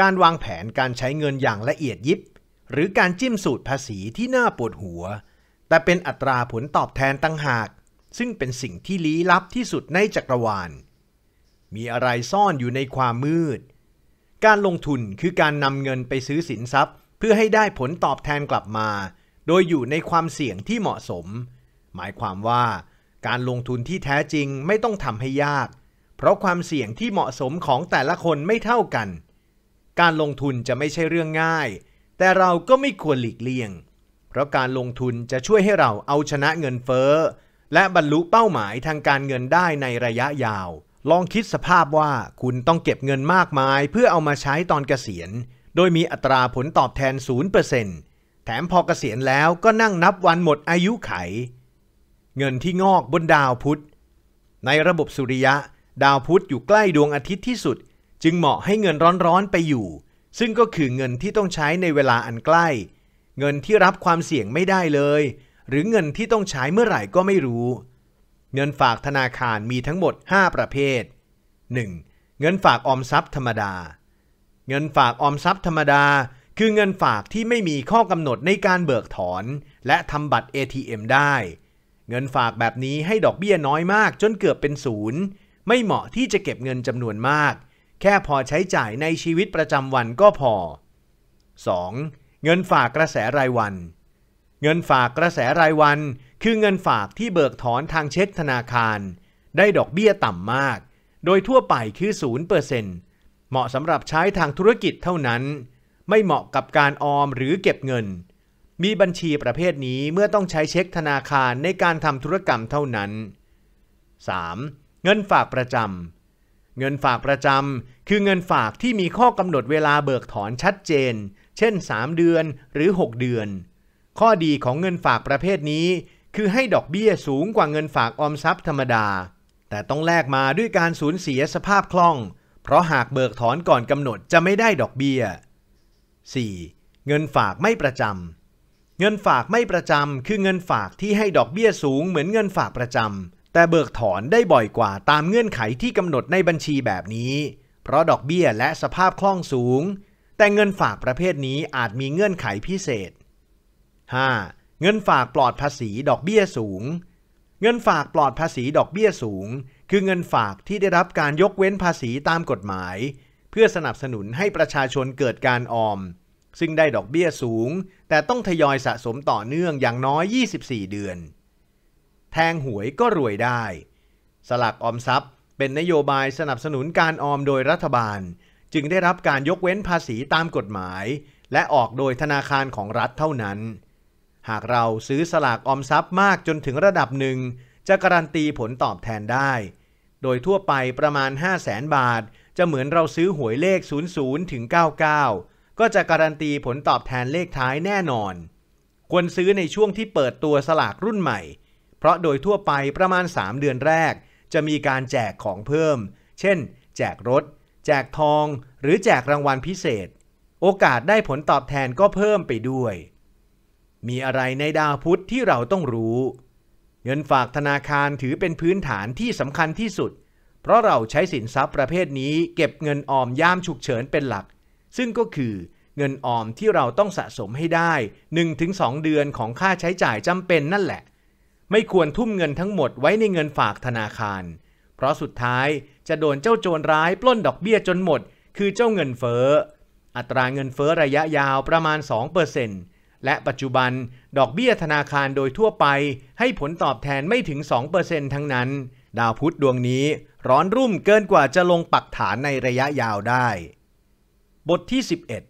การวางแผนการใช้เงินอย่างละเอียดยิบ หรือการจิ้มสูตรภาษีที่น่าปวดหัว แต่เป็นอัตราผลตอบแทนตั้งหาก ซึ่งเป็นสิ่งที่ลี้ลับที่สุดในจักรวาล มีอะไรซ่อนอยู่ในความมืด การลงทุนคือการนำเงินไปซื้อสินทรัพย์ เพื่อให้ได้ผลตอบแทนกลับมา โดยอยู่ในความเสี่ยงที่เหมาะสม หมายความว่าการลงทุนที่แท้จริงไม่ต้องทำให้ยาก เพราะความเสี่ยงที่เหมาะสมของแต่ละคนไม่เท่ากันการลงทุนจะไม่ใช่เรื่องง่าย แต่เราก็ไม่ควรหลีกเลี่ยง เพราะการลงทุนจะช่วยให้เราเอาชนะเงินเฟ้อ และบรรลุเป้าหมายทางการเงินได้ในระยะยาว ลองคิดสภาพว่าคุณต้องเก็บเงินมากมายเพื่อเอามาใช้ตอนเกษียณ โดยมีอัตราผลตอบแทน 0%แถมพอเกษียณแล้วก็นั่งนับวันหมดอายุไข เงินที่งอกบนดาวพุธ ในระบบสุริยะ ดาวพุธอยู่ใกล้ดวงอาทิตย์ที่สุดจึงเหมาะให้เงินร้อนๆไปอยู่ ซึ่งก็คือเงินที่ต้องใช้ในเวลาอันใกล้ เงินที่รับความเสี่ยงไม่ได้เลย หรือเงินที่ต้องใช้เมื่อไหร่ก็ไม่รู้ เงินฝากธนาคารมีทั้งหมด 5 ประเภท 1. เงินฝากออมทรัพย์ธรรมดา เงินฝากออมทรัพย์ธรรมดา คือเงินฝากที่ไม่มีข้อกำหนดในการเบิกถอน และทำบัตร ATM ได้ เงินฝากแบบนี้ให้ดอกเบี้ยน้อยมากจนเกือบเป็นศูนย์ ไม่เหมาะที่จะเก็บเงินจำนวนมากแค่พอใช้จ่ายในชีวิตประจำวันก็พอ 2. เงินฝากกระแสรายวัน เงินฝากกระแสรายวัน คือเงินฝากที่เบิกถอนทางเช็คธนาคาร ได้ดอกเบี้ยต่ำมาก โดยทั่วไปคือ 0%เหมาะสำหรับใช้ทางธุรกิจเท่านั้น ไม่เหมาะกับการออมหรือเก็บเงิน มีบัญชีประเภทนี้เมื่อต้องใช้เช็คธนาคารในการทำธุรกรรมเท่านั้น 3. เงินฝากประจำเงินฝากประจำคือเงินฝากที่มีข้อกำหนดเวลาเบิกถอนชัดเจน เช่น 3 เดือนหรือ 6 เดือน ข้อดีของเงินฝากประเภทนี้ คือให้ดอกเบี้ยสูงกว่าเงินฝากออมทรัพย์ธรรมดา แต่ต้องแลกมาด้วยการสูญเสียสภาพคล่อง เพราะหากเบิกถอนก่อนกำหนดจะไม่ได้ดอกเบี้ย 4. เงินฝากไม่ประจำเงินฝากไม่ประจำคือเงินฝากที่ให้ดอกเบี้ยสูงเหมือนเงินฝากประจำแต่เบิกถอนได้บ่อยกว่าตามเงื่อนไขที่กำหนดในบัญชีแบบนี้ เพราะดอกเบี้ยและสภาพคล่องสูง แต่เงินฝากประเภทนี้อาจมีเงื่อนไขพิเศษ 5. เงินฝากปลอดภาษีดอกเบี้ยสูง เงินฝากปลอดภาษีดอกเบี้ยสูง คือเงินฝากที่ได้รับการยกเว้นภาษีตามกฎหมาย เพื่อสนับสนุนให้ประชาชนเกิดการออมซึ่งได้ดอกเบี้ยสูง แต่ต้องทยอยสะสมต่อเนื่องอย่างน้อย 24 เดือนแทงหวยก็รวยได้ สลากออมทรัพย์เป็นนโยบายสนับสนุนการออมโดยรัฐบาล จึงได้รับการยกเว้นภาษีตามกฎหมาย และออกโดยธนาคารของรัฐเท่านั้น หากเราซื้อสลากออมทรัพย์มากจนถึงระดับหนึ่ง จะการันตีผลตอบแทนได้ โดยทั่วไปประมาณ 5 0 0แสนบาทจะเหมือนเราซื้อหวยเลข 00ถึง99 ก็จะการันตีผลตอบแทนเลขท้ายแน่นอน ควรซื้อในช่วงที่เปิดตัวสลากรุ่นใหม่เพราะโดยทั่วไปประมาณ 3 เดือนแรก จะมีการแจกของเพิ่ม เช่น แจกรถ แจกทอง หรือแจกรางวัลพิเศษ โอกาสได้ผลตอบแทนก็เพิ่มไปด้วย มีอะไรในดาวพุธที่เราต้องรู้ เงินฝากธนาคารถือเป็นพื้นฐานที่สำคัญที่สุด เพราะเราใช้สินทรัพย์ประเภทนี้เก็บเงินออมยามฉุกเฉินเป็นหลัก ซึ่งก็คือ เงินออมที่เราต้องสะสมให้ได้ 1-2 เดือนของค่าใช้จ่ายจำเป็นนั่นแหละไม่ควรทุ่มเงินทั้งหมดไว้ในเงินฝากธนาคาร เพราะสุดท้ายจะโดนเจ้าโจรร้าย ปล้นดอกเบี้ยจนหมด คือเจ้าเงินเฟ้อ อัตราเงินเฟ้อระยะยาวประมาณ 2%และปัจจุบันดอกเบี้ยธนาคารโดยทั่วไปให้ผลตอบแทนไม่ถึง 2%ทั้งนั้น ดาวพุธดวงนี้ร้อนรุ่มเกินกว่าจะลงปักฐานในระยะยาวได้ บทที่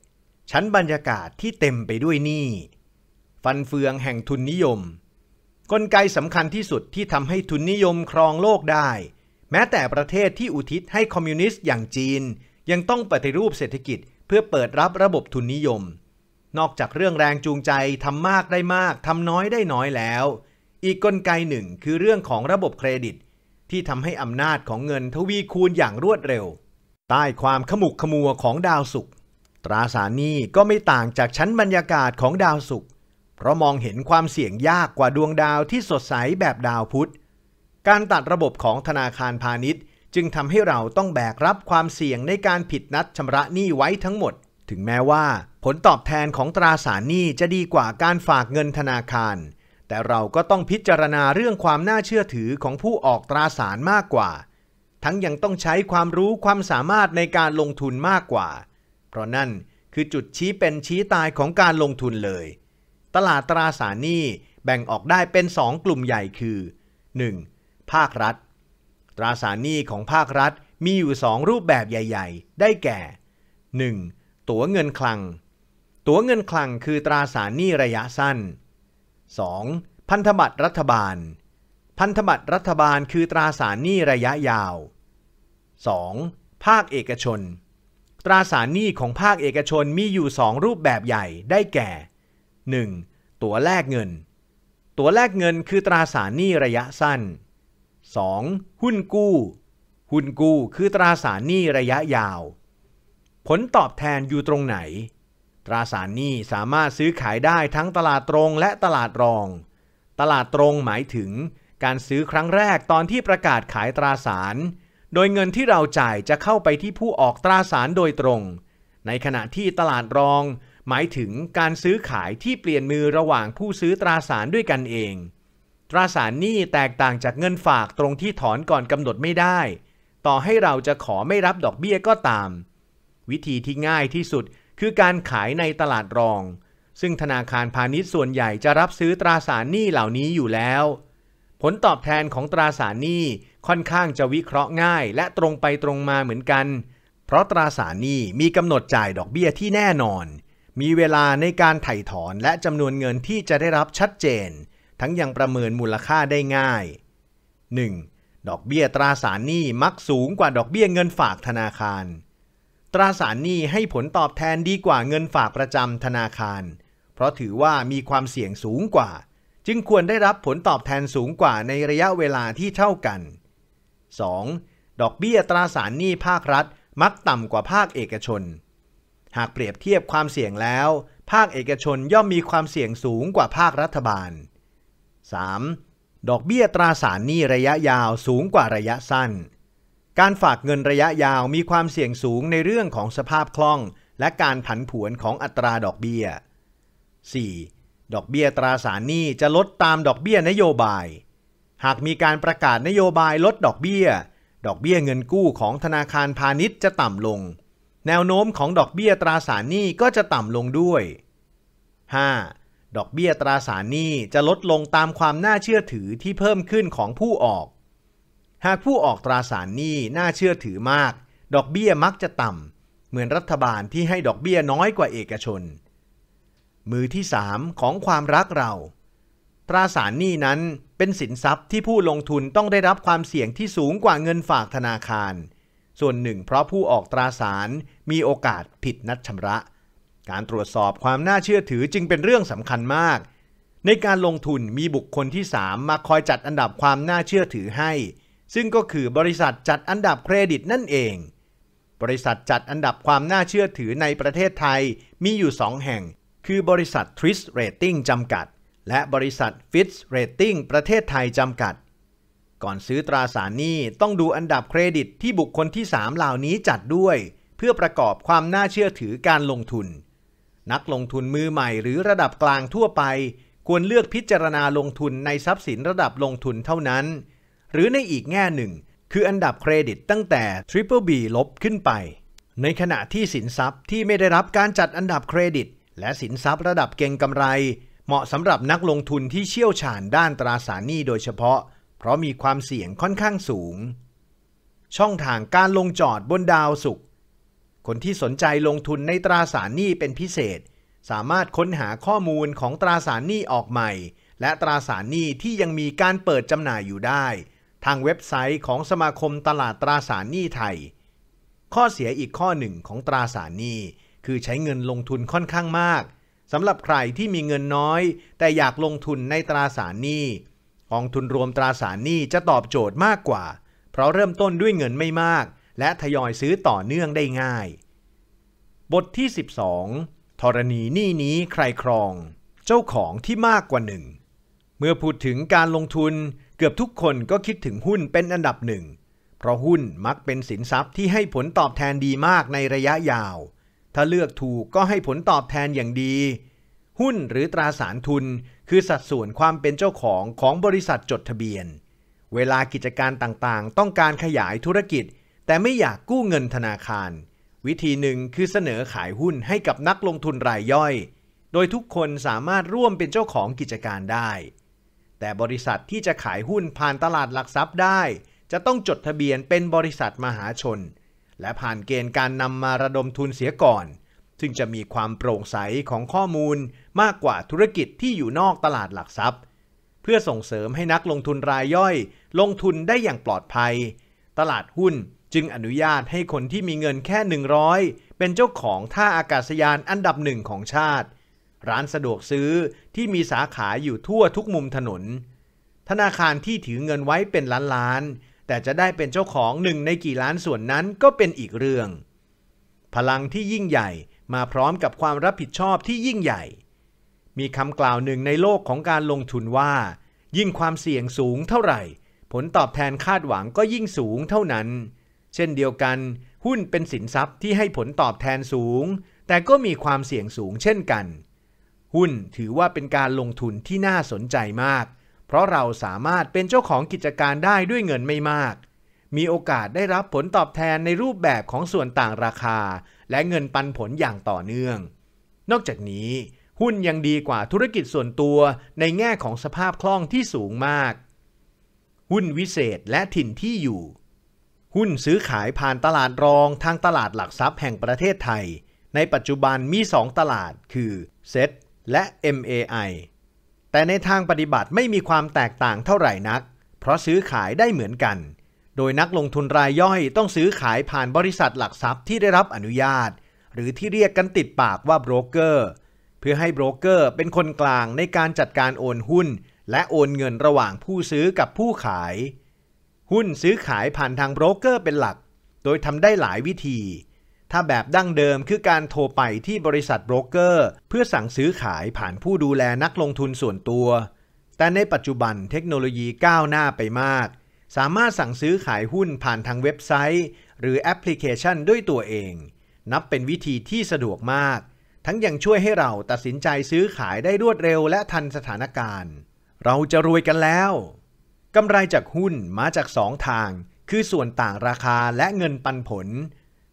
11 ชั้นบรรยากาศที่เต็มไปด้วยหนี้ฟันเฟืองแห่งทุนนิยมกลไกสำคัญที่สุดที่ทำให้ทุนนิยมครองโลกได้ แม้แต่ประเทศที่อุทิศให้คอมมิวนิสต์อย่างจีน ยังต้องปฏิรูปเศรษฐกิจ เพื่อเปิดรับระบบทุนนิยม นอกจากเรื่องแรงจูงใจทำมากได้มากทำน้อยได้น้อยแล้ว อีกกลไกหนึ่งคือเรื่องของระบบเครดิต ที่ทำให้อำนาจของเงินทวีคูณอย่างรวดเร็วใต้ความขมุกขมัวของดาวศุกร์ตราสารนี้ก็ไม่ต่างจากชั้นบรรยากาศของดาวศุกร์เพราะมองเห็นความเสี่ยงยากกว่าดวงดาวที่สดใส แบบดาวพุธ การตัดระบบของธนาคารพาณิชย์ จึงทำให้เราต้องแบกรับความเสี่ยงในการผิดนัดชำระหนี้ไว้ทั้งหมด ถึงแม้ว่าผลตอบแทนของตราสารหนี้จะดีกว่าการฝากเงินธนาคาร แต่เราก็ต้องพิจารณาเรื่องความน่าเชื่อถือของผู้ออกตราสารมากกว่า ทั้งยังต้องใช้ความรู้ความสามารถในการลงทุนมากกว่า เพราะนั่นคือจุดชี้เป็นชี้ตายของการลงทุนเลยตลาดตราสารหนี้แบ่งออกได้เป็น 2 กลุ่มใหญ่คือ 1. ภาครัฐ ตราสารหนี้ของภาครัฐมีอยู่ 2 รูปแบบใหญ่ๆ ได้แก่ 1. ตั๋วเงินคลัง ตั๋วเงินคลังคือตราสารหนี้ระยะสั้น 2. พันธบัตรรัฐบาล พันธบัตรรัฐบาลคือตราสารหนี้ระยะยาว 2. ภาคเอกชน ตราสารหนี้ของภาคเอกชนมีอยู่ 2 รูปแบบใหญ่ ได้แก่ 1. ตั๋วแลกเงิน ตั๋วแลกเงินคือตราสารหนี้ระยะสั้น 2. หุ้นกู้ หุ้นกู้คือตราสารหนี้ระยะยาว ผลตอบแทนอยู่ตรงไหน ตราสารหนี้สามารถซื้อขายได้ทั้งตลาดตรงและตลาดรอง ตลาดตรงหมายถึง การซื้อครั้งแรกตอนที่ประกาศขายตราสาร โดยเงินที่เราจ่ายจะเข้าไปที่ผู้ออกตราสารโดยตรง ในขณะที่ตลาดรองหมายถึงการซื้อขายที่เปลี่ยนมือระหว่างผู้ซื้อตราสารด้วยกันเอง ตราสารหนี้แตกต่างจากเงินฝากตรงที่ถอนก่อนกำหนดไม่ได้ ต่อให้เราจะขอไม่รับดอกเบี้ยก็ตาม วิธีที่ง่ายที่สุดคือการขายในตลาดรอง ซึ่งธนาคารพาณิชย์ส่วนใหญ่จะรับซื้อตราสารหนี้เหล่านี้อยู่แล้ว ผลตอบแทนของตราสารหนี้ค่อนข้างจะวิเคราะห์ง่าย และตรงไปตรงมาเหมือนกัน เพราะตราสารหนี้มีกำหนดจ่ายดอกเบี้ยที่แน่นอนมีเวลาในการไถ่ถอนและจำนวนเงินที่จะได้รับชัดเจน ทั้งยังประเมินมูลค่าได้ง่าย 1. ดอกเบี้ยตราสารหนี้มักสูงกว่า ดอกเบี้ยเงินฝากธนาคาร ตราสารหนี้ให้ผลตอบแทนดีกว่าเงินฝากประจำธนาคาร เพราะถือว่ามีความเสี่ยงสูงกว่า จึงควรได้รับผลตอบแทนสูงกว่าในระยะเวลาที่เท่ากัน 2. ดอกเบี้ยตราสารหนี้ภาครัฐ มักต่ำกว่าภาคเอกชนหากเปรียบเทียบความเสี่ยงแล้ว ภาคเอกชนย่อมมีความเสี่ยงสูงกว่าภาครัฐบาล 3. ดอกเบี้ยตราสารหนี้ระยะยาวสูงกว่าระยะสั้น การฝากเงินระยะยาวมีความเสี่ยงสูงในเรื่องของสภาพคล่องและการผันผวนของอัตราดอกเบี้ย 4. ดอกเบี้ยตราสารหนี้จะลดตามดอกเบี้ยนโยบาย หากมีการประกาศนโยบายลดดอกเบี้ย ดอกเบี้ยเงินกู้ของธนาคารพาณิชย์จะต่ำลงแนวโน้มของดอกเบี้ยตราสารหนี้ก็จะต่ำลงด้วย 5. ดอกเบี้ยตราสารหนี้จะลดลงตามความน่าเชื่อถือที่เพิ่มขึ้นของผู้ออก หากผู้ออกตราสารหนี้น่าเชื่อถือมาก ดอกเบี้ยมักจะต่ำ เหมือนรัฐบาลที่ให้ดอกเบี้ยน้อยกว่าเอกชน มือที่3ของความรักเรา ตราสารหนี้นั้นเป็นสินทรัพย์ที่ผู้ลงทุนต้องได้รับความเสี่ยงที่สูงกว่าเงินฝากธนาคารส่วนหนึ่งเพราะผู้ออกตราสารมีโอกาสผิดนัดชำระ การตรวจสอบความน่าเชื่อถือจึงเป็นเรื่องสำคัญมาก ในการลงทุนมีบุคคลที่3มาคอยจัดอันดับความน่าเชื่อถือให้ ซึ่งก็คือบริษัทจัดอันดับเครดิตนั่นเอง บริษัทจัดอันดับความน่าเชื่อถือในประเทศไทยมีอยู่ 2 แห่ง คือบริษัททริสเรตติ้งจำกัด และบริษัทฟิตส์เรตติ้งประเทศไทยจำกัดก่อนซื้อตราสารหนี้ต้องดูอันดับเครดิตที่บุคคลที่ 3 เหล่านี้จัดด้วยเพื่อประกอบความน่าเชื่อถือการลงทุน นักลงทุนมือใหม่หรือระดับกลางทั่วไป ควรเลือกพิจารณาลงทุนในทรัพย์สินระดับลงทุนเท่านั้น หรือในอีกแง่หนึ่ง คืออันดับเครดิตตั้งแต่ Triple B ลบขึ้นไป ในขณะที่สินทรัพย์ที่ไม่ได้รับการจัดอันดับเครดิต และสินทรัพย์ระดับเก่งกำไร เหมาะสำหรับนักลงทุนที่เชี่ยวชาญด้านตราสารหนี้โดยเฉพาะเพราะมีความเสี่ยงค่อนข้างสูง ช่องทางการลงจอดบนดาวสุข คนที่สนใจลงทุนในตราสารหนี้เป็นพิเศษ สามารถค้นหาข้อมูลของตราสารหนี้ออกใหม่ และตราสารหนี้ที่ยังมีการเปิดจำหน่ายอยู่ได้ ทางเว็บไซต์ของสมาคมตลาดตราสารหนี้ไทย ข้อเสียอีกข้อหนึ่งของตราสารหนี้ คือใช้เงินลงทุนค่อนข้างมากสำหรับใครที่มีเงินน้อย แต่อยากลงทุนในตราสารหนี้กองทุนรวมตราสารหนี้จะตอบโจทย์มากกว่า เพราะเริ่มต้นด้วยเงินไม่มาก และทยอยซื้อต่อเนื่องได้ง่าย บทที่ 12ธรณีหนี้นี้ใครครอง เจ้าของที่มากกว่าหนึ่ง เมื่อพูดถึงการลงทุนเกือบทุกคนก็คิดถึงหุ้นเป็นอันดับหนึ่ง เพราะหุ้นมักเป็นสินทรัพย์ที่ให้ผลตอบแทนดีมากในระยะยาว ถ้าเลือกถูกก็ให้ผลตอบแทนอย่างดี หุ้นหรือตราสารทุนคือสัดส่วนความเป็นเจ้าของของบริษัทจดทะเบียน เวลากิจการต่างๆ ต้องการขยายธุรกิจ แต่ไม่อยากกู้เงินธนาคาร วิธีหนึ่งคือเสนอขายหุ้นให้กับนักลงทุนรายย่อย โดยทุกคนสามารถร่วมเป็นเจ้าของกิจการได้ แต่บริษัทที่จะขายหุ้นผ่านตลาดหลักทรัพย์ได้ จะต้องจดทะเบียนเป็นบริษัทมหาชน และผ่านเกณฑ์การนำมาระดมทุนเสียก่อนซึ่งจะมีความโปร่งใสของข้อมูลมากกว่าธุรกิจที่อยู่นอกตลาดหลักทรัพย์ เพื่อส่งเสริมให้นักลงทุนรายย่อย ลงทุนได้อย่างปลอดภัย ตลาดหุ้นจึงอนุญาตให้คนที่มีเงินแค่ 100 เป็นเจ้าของท่าอากาศยานอันดับหนึ่งของชาติ ร้านสะดวกซื้อที่มีสาขาอยู่ทั่วทุกมุมถนน ธนาคารที่ถือเงินไว้เป็นล้านล้านแต่จะได้เป็นเจ้าของหนึ่งในกี่ล้านส่วนนั้นก็เป็นอีกเรื่อง พลังที่ยิ่งใหญ่มาพร้อมกับความรับผิดชอบที่ยิ่งใหญ่ มีคำกล่าวหนึ่งในโลกของการลงทุนว่า ยิ่งความเสี่ยงสูงเท่าไหร่ ผลตอบแทนคาดหวังก็ยิ่งสูงเท่านั้น เช่นเดียวกัน หุ้นเป็นสินทรัพย์ที่ให้ผลตอบแทนสูง แต่ก็มีความเสี่ยงสูงเช่นกัน หุ้นถือว่าเป็นการลงทุนที่น่าสนใจมาก เพราะเราสามารถเป็นเจ้าของกิจการได้ด้วยเงินไม่มากมีโอกาสได้รับผลตอบแทนในรูปแบบของส่วนต่างราคา และเงินปันผลอย่างต่อเนื่อง นอกจากนี้ หุ้นยังดีกว่าธุรกิจส่วนตัวในแง่ของสภาพคล่องที่สูงมาก หุ้นวิเศษและถิ่นที่อยู่ หุ้นซื้อขายผ่านตลาดรองทางตลาดหลักทรัพย์แห่งประเทศไทย ในปัจจุบันมี 2 ตลาดคือเซทตและ MAI แต่ในทางปฏิบัติไม่มีความแตกต่างเท่าไหร่นัก เพราะซื้อขายได้เหมือนกันโดยนักลงทุนรายย่อยต้องซื้อขายผ่านบริษัทหลักทรัพย์ที่ได้รับอนุญาต หรือที่เรียกกันติดปากว่าโบรกเกอร์ เพื่อให้โบรกเกอร์เป็นคนกลางในการจัดการโอนหุ้น และโอนเงินระหว่างผู้ซื้อกับผู้ขาย หุ้นซื้อขายผ่านทางโบรกเกอร์เป็นหลัก โดยทำได้หลายวิธี ถ้าแบบดั้งเดิมคือการโทรไปที่บริษัทโบรกเกอร์ เพื่อสั่งซื้อขายผ่านผู้ดูแลนักลงทุนส่วนตัว แต่ในปัจจุบันเทคโนโลยีก้าวหน้าไปมากสามารถสั่งซื้อขายหุ้นผ่านทางเว็บไซต์ หรือแอปพลิเคชันด้วยตัวเอง นับเป็นวิธีที่สะดวกมาก ทั้งยังช่วยให้เราตัดสินใจซื้อขายได้รวดเร็วและทันสถานการณ์ เราจะรวยกันแล้ว กำไรจากหุ้นมาจากสองทาง คือส่วนต่างราคาและเงินปันผล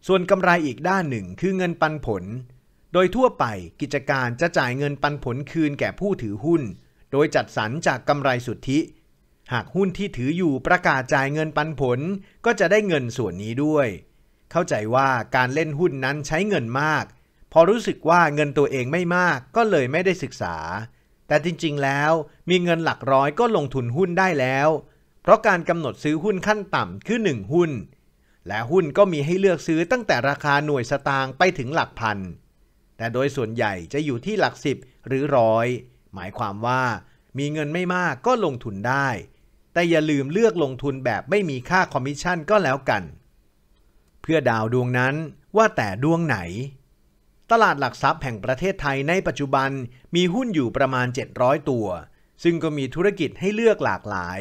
ส่วนกำไรอีกด้านหนึ่งคือเงินปันผล โดยทั่วไปกิจการจะจ่ายเงินปันผลคืนแก่ผู้ถือหุ้น โดยจัดสรรจากกำไรสุทธิหากหุ้นที่ถืออยู่ประกาศจ่ายเงินปันผลก็จะได้เงินส่วนนี้ด้วย เข้าใจว่าการเล่นหุ้นนั้นใช้เงินมาก พอรู้สึกว่าเงินตัวเองไม่มากก็เลยไม่ได้ศึกษา แต่จริงๆ แล้ว มีเงินหลักร้อยก็ลงทุนหุ้นได้แล้ว เพราะการกำหนดซื้อหุ้นขั้นต่ำคือ 1 หุ้น และหุ้นก็มีให้เลือกซื้อตั้งแต่ราคาหน่วยสตางค์ไปถึงหลักพัน แต่โดยส่วนใหญ่จะอยู่ที่หลักสิบหรือร้อย หมายความว่า มีเงินไม่มากก็ลงทุนได้แต่อย่าลืมเลือกลงทุนแบบไม่มีค่าคอมมิชชั่นก็แล้วกัน เพื่อดาวดวงนั้นว่าแต่ดวงไหน ตลาดหลักทรัพย์แห่งประเทศไทยในปัจจุบันมีหุ้นอยู่ประมาณ 700 ตัว ซึ่งก็มีธุรกิจให้เลือกหลากหลาย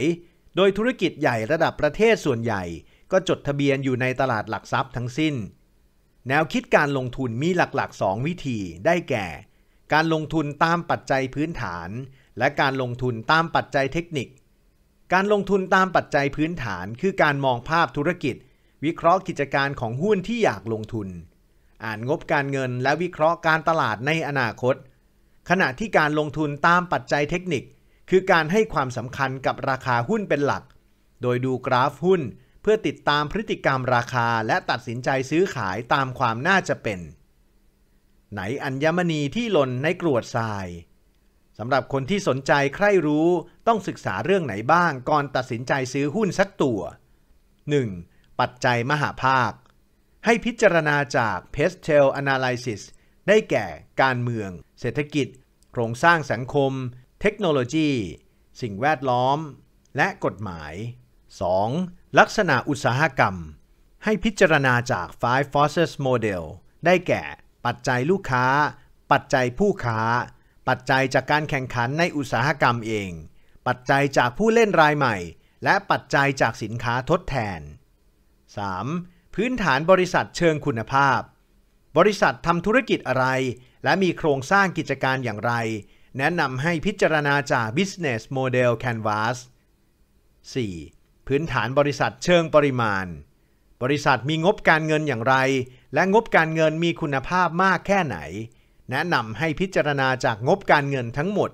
โดยธุรกิจใหญ่ระดับประเทศส่วนใหญ่ก็จดทะเบียนอยู่ในตลาดหลักทรัพย์ทั้งสิ้น แนวคิดการลงทุนมีหลักๆ 2 วิธี ได้แก่ การลงทุนตามปัจจัยพื้นฐาน และการลงทุนตามปัจจัยเทคนิคการลงทุนตามปัจจัยพื้นฐานคือการมองภาพธุรกิจ วิเคราะห์กิจการของหุ้นที่อยากลงทุน อ่านงบการเงินและวิเคราะห์การตลาดในอนาคต ขณะที่การลงทุนตามปัจจัยเทคนิคคือการให้ความสำคัญกับราคาหุ้นเป็นหลัก โดยดูกราฟหุ้นเพื่อติดตามพฤติกรรมราคาและตัดสินใจซื้อขายตามความน่าจะเป็น ไหนอัญมณีที่หล่นในกรวดทรายสำหรับคนที่สนใจใคร่รู้ต้องศึกษาเรื่องไหนบ้างก่อนตัดสินใจซื้อหุ้นสักตัว 1. ปัจจัยมหาภาค ให้พิจารณาจาก p e s t e l Analysis ได้แก่การเมือง เศรษฐกิจ โครงสร้างสังคม เทคโนโลยี สิ่งแวดล้อม และกฎหมาย 2. ลักษณะอุตสาหกรรม ให้พิจารณาจาก Five Forces Model ได้แก่ปัจจัยลูกค้า ปัจจัยผู้ค้าปัจจัยจากการแข่งขันในอุตสาหกรรมเอง ปัจจัยจากผู้เล่นรายใหม่ และปัจจัยจากสินค้าทดแทน 3. พื้นฐานบริษัทเชิงคุณภาพ บริษัททำธุรกิจอะไร และมีโครงสร้างกิจการอย่างไร แนะนำให้พิจารณาจาก Business Model Canvas 4. พื้นฐานบริษัทเชิงปริมาณ บริษัทมีงบการเงินอย่างไร และงบการเงินมีคุณภาพมากแค่ไหนแนะนำให้พิจารณาจากงบการเงินทั้งหมด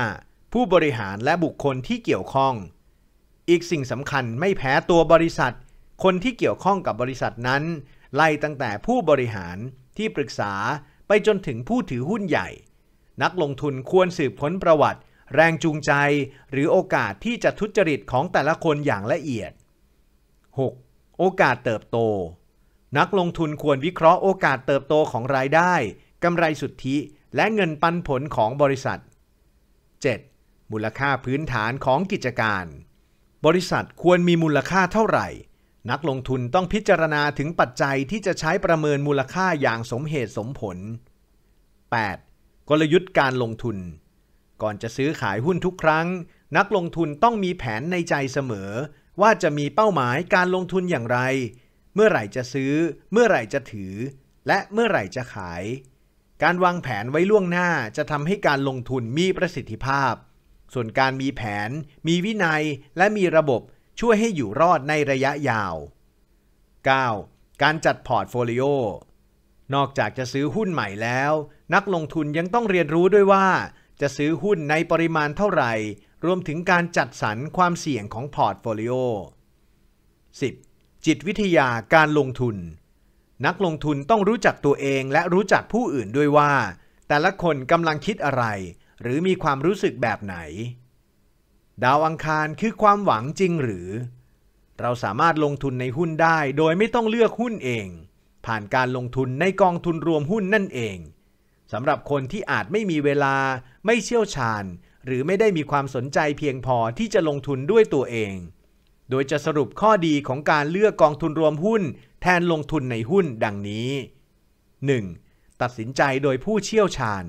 5. ผู้บริหารและบุคคลที่เกี่ยวข้อง อีกสิ่งสำคัญไม่แพ้ตัวบริษัท คนที่เกี่ยวข้องกับบริษัทนั้น ไล่ตั้งแต่ผู้บริหารที่ปรึกษาไปจนถึงผู้ถือหุ้นใหญ่ นักลงทุนควรสืบค้นประวัติ แรงจูงใจหรือโอกาสที่จะทุจริตของแต่ละคนอย่างละเอียด 6. โอกาสเติบโตนักลงทุนควรวิเคราะห์โอกาสเติบโตของรายได้กำไรสุทธิ และเงินปันผลของบริษัท 7. มูลค่าพื้นฐานของกิจการ บริษัทควรมีมูลค่าเท่าไหร่ นักลงทุนต้องพิจารณาถึงปัจจัยที่จะใช้ประเมินมูลค่าอย่างสมเหตุสมผล 8. กลยุทธ์การลงทุน ก่อนจะซื้อขายหุ้นทุกครั้ง นักลงทุนต้องมีแผนในใจเสมอ ว่าจะมีเป้าหมายการลงทุนอย่างไรเมื่อไหร่จะซื้อ เมื่อไหร่จะถือ และเมื่อไหร่จะขาย การวางแผนไว้ล่วงหน้าจะทำให้การลงทุนมีประสิทธิภาพ ส่วนการมีแผน มีวินัย และมีระบบช่วยให้อยู่รอดในระยะยาว 9. การจัดพอร์ตโฟลิโอ นอกจากจะซื้อหุ้นใหม่แล้ว นักลงทุนยังต้องเรียนรู้ด้วยว่า จะซื้อหุ้นในปริมาณเท่าไหร่ รวมถึงการจัดสรรความเสี่ยงของพอร์ตโฟลิโอ 10. จิตวิทยาการลงทุน นักลงทุนต้องรู้จักตัวเองและรู้จักผู้อื่นด้วยว่า แต่ละคนกำลังคิดอะไร หรือมีความรู้สึกแบบไหนดาวอังคารคือความหวังจริงหรือ เราสามารถลงทุนในหุ้นได้โดยไม่ต้องเลือกหุ้นเอง ผ่านการลงทุนในกองทุนรวมหุ้นนั่นเองสำหรับคนที่อาจไม่มีเวลาไม่เชี่ยวชาญ หรือไม่ได้มีความสนใจเพียงพอที่จะลงทุนด้วยตัวเองโดยจะสรุปข้อดีของการเลือกกองทุนรวมหุ้นแทนลงทุนในหุ้นดังนี้ 1. ตัดสินใจโดยผู้เชี่ยวชาญ